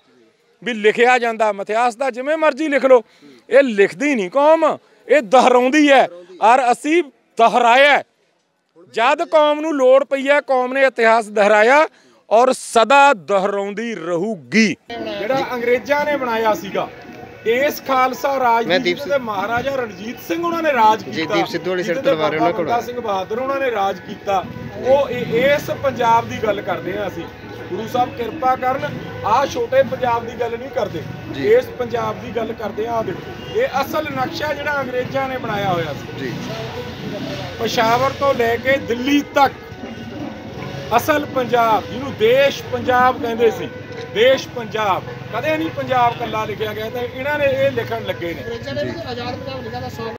ਵੀ ਲਿਖਿਆ ਜਾਂਦਾ ਮਥਿਆਸ ਦਾ ਜਿਵੇਂ ਮਰਜ਼ੀ ਲਿਖ ਲਓ ਇਹ ਲਿਖਦੀ ਨਹੀਂ ਕੌਮ ਇਹ ਦਹਰਾਉਂਦੀ ਹੈ ਔਰ ਅਸੀਂ ਦਹਰਾਇਆ ਜਦ ਕੌਮ ਨੂੰ ਲੋੜ ਪਈ ਹੈ ਕੌਮ ਨੇ ਇਤਿਹਾਸ ਦਹਰਾਇਆ ਔਰ ਸਦਾ ਦੁਹਰਾਉਂਦੀ ਰਹੂਗੀ ਜਿਹੜਾ ਅੰਗਰੇਜ਼ਾਂ ਨੇ ਬਣਾਇਆ ਸੀਗਾ ਇਸ ਖਾਲਸਾ ਰਾਜ ਦੀ ਤੇ ਮਹਾਰਾਜਾ ਰਣਜੀਤ ਸਿੰਘ ਉਹਨਾਂ ਨੇ ਰਾਜ ਕੀਤਾ ਜੀਦੀਪ ਸਿੱਧੂ ਵਾਲੀ ਸਿਰ ਤਲਵਾਰ ਉਹਨਾਂ ਕੋਲ ਬੰਦਾ ਸਿੰਘ ਬਹਾਦਰ ਉਹਨਾਂ ਨੇ ਰਾਜ ਕੀਤਾ ਉਹ ਇਸ ਪੰਜਾਬ ਦੀ ਗੱਲ ਕਰਦੇ ਆ ਅਸੀਂ ਗੁਰੂ ਸਾਹਿਬ ਕਿਰਪਾ ਕਰਨ ਆ ਛੋਟੇ ਪੰਜਾਬ ਦੀ ਗੱਲ ਨਹੀਂ ਕਰਦੇ ਇਸ ਪੰਜਾਬ ਦੀ ਗੱਲ ਕਰਦੇ ਆ ਦੇਖੋ ਇਹ ਅਸਲ ਨਕਸ਼ਾ ਜਿਹੜਾ ਅੰਗਰੇਜ਼ਾਂ ਨੇ ਬਣਾਇਆ ਹੋਇਆ ਸੀ ਜੀ ਪਸ਼ਾਵਰ ਤੋਂ ਲੈ ਕੇ ਦਿੱਲੀ ਤੱਕ ਅਸਲ ਪੰਜਾਬ ਜਿਹਨੂੰ ਦੇਸ਼ ਪੰਜਾਬ ਕਹਿੰਦੇ ਸੀ ਦੇਸ਼ ਪੰਜਾਬ ਕਦੇ ਨਹੀਂ ਪੰਜਾਬ ਕੱਲਾ ਲਿਖਿਆ ਗਿਆ ਤਾਂ ਇਹਨਾਂ ਨੇ ਇਹ ਲਿਖਣ ਲੱਗੇ ਨੇ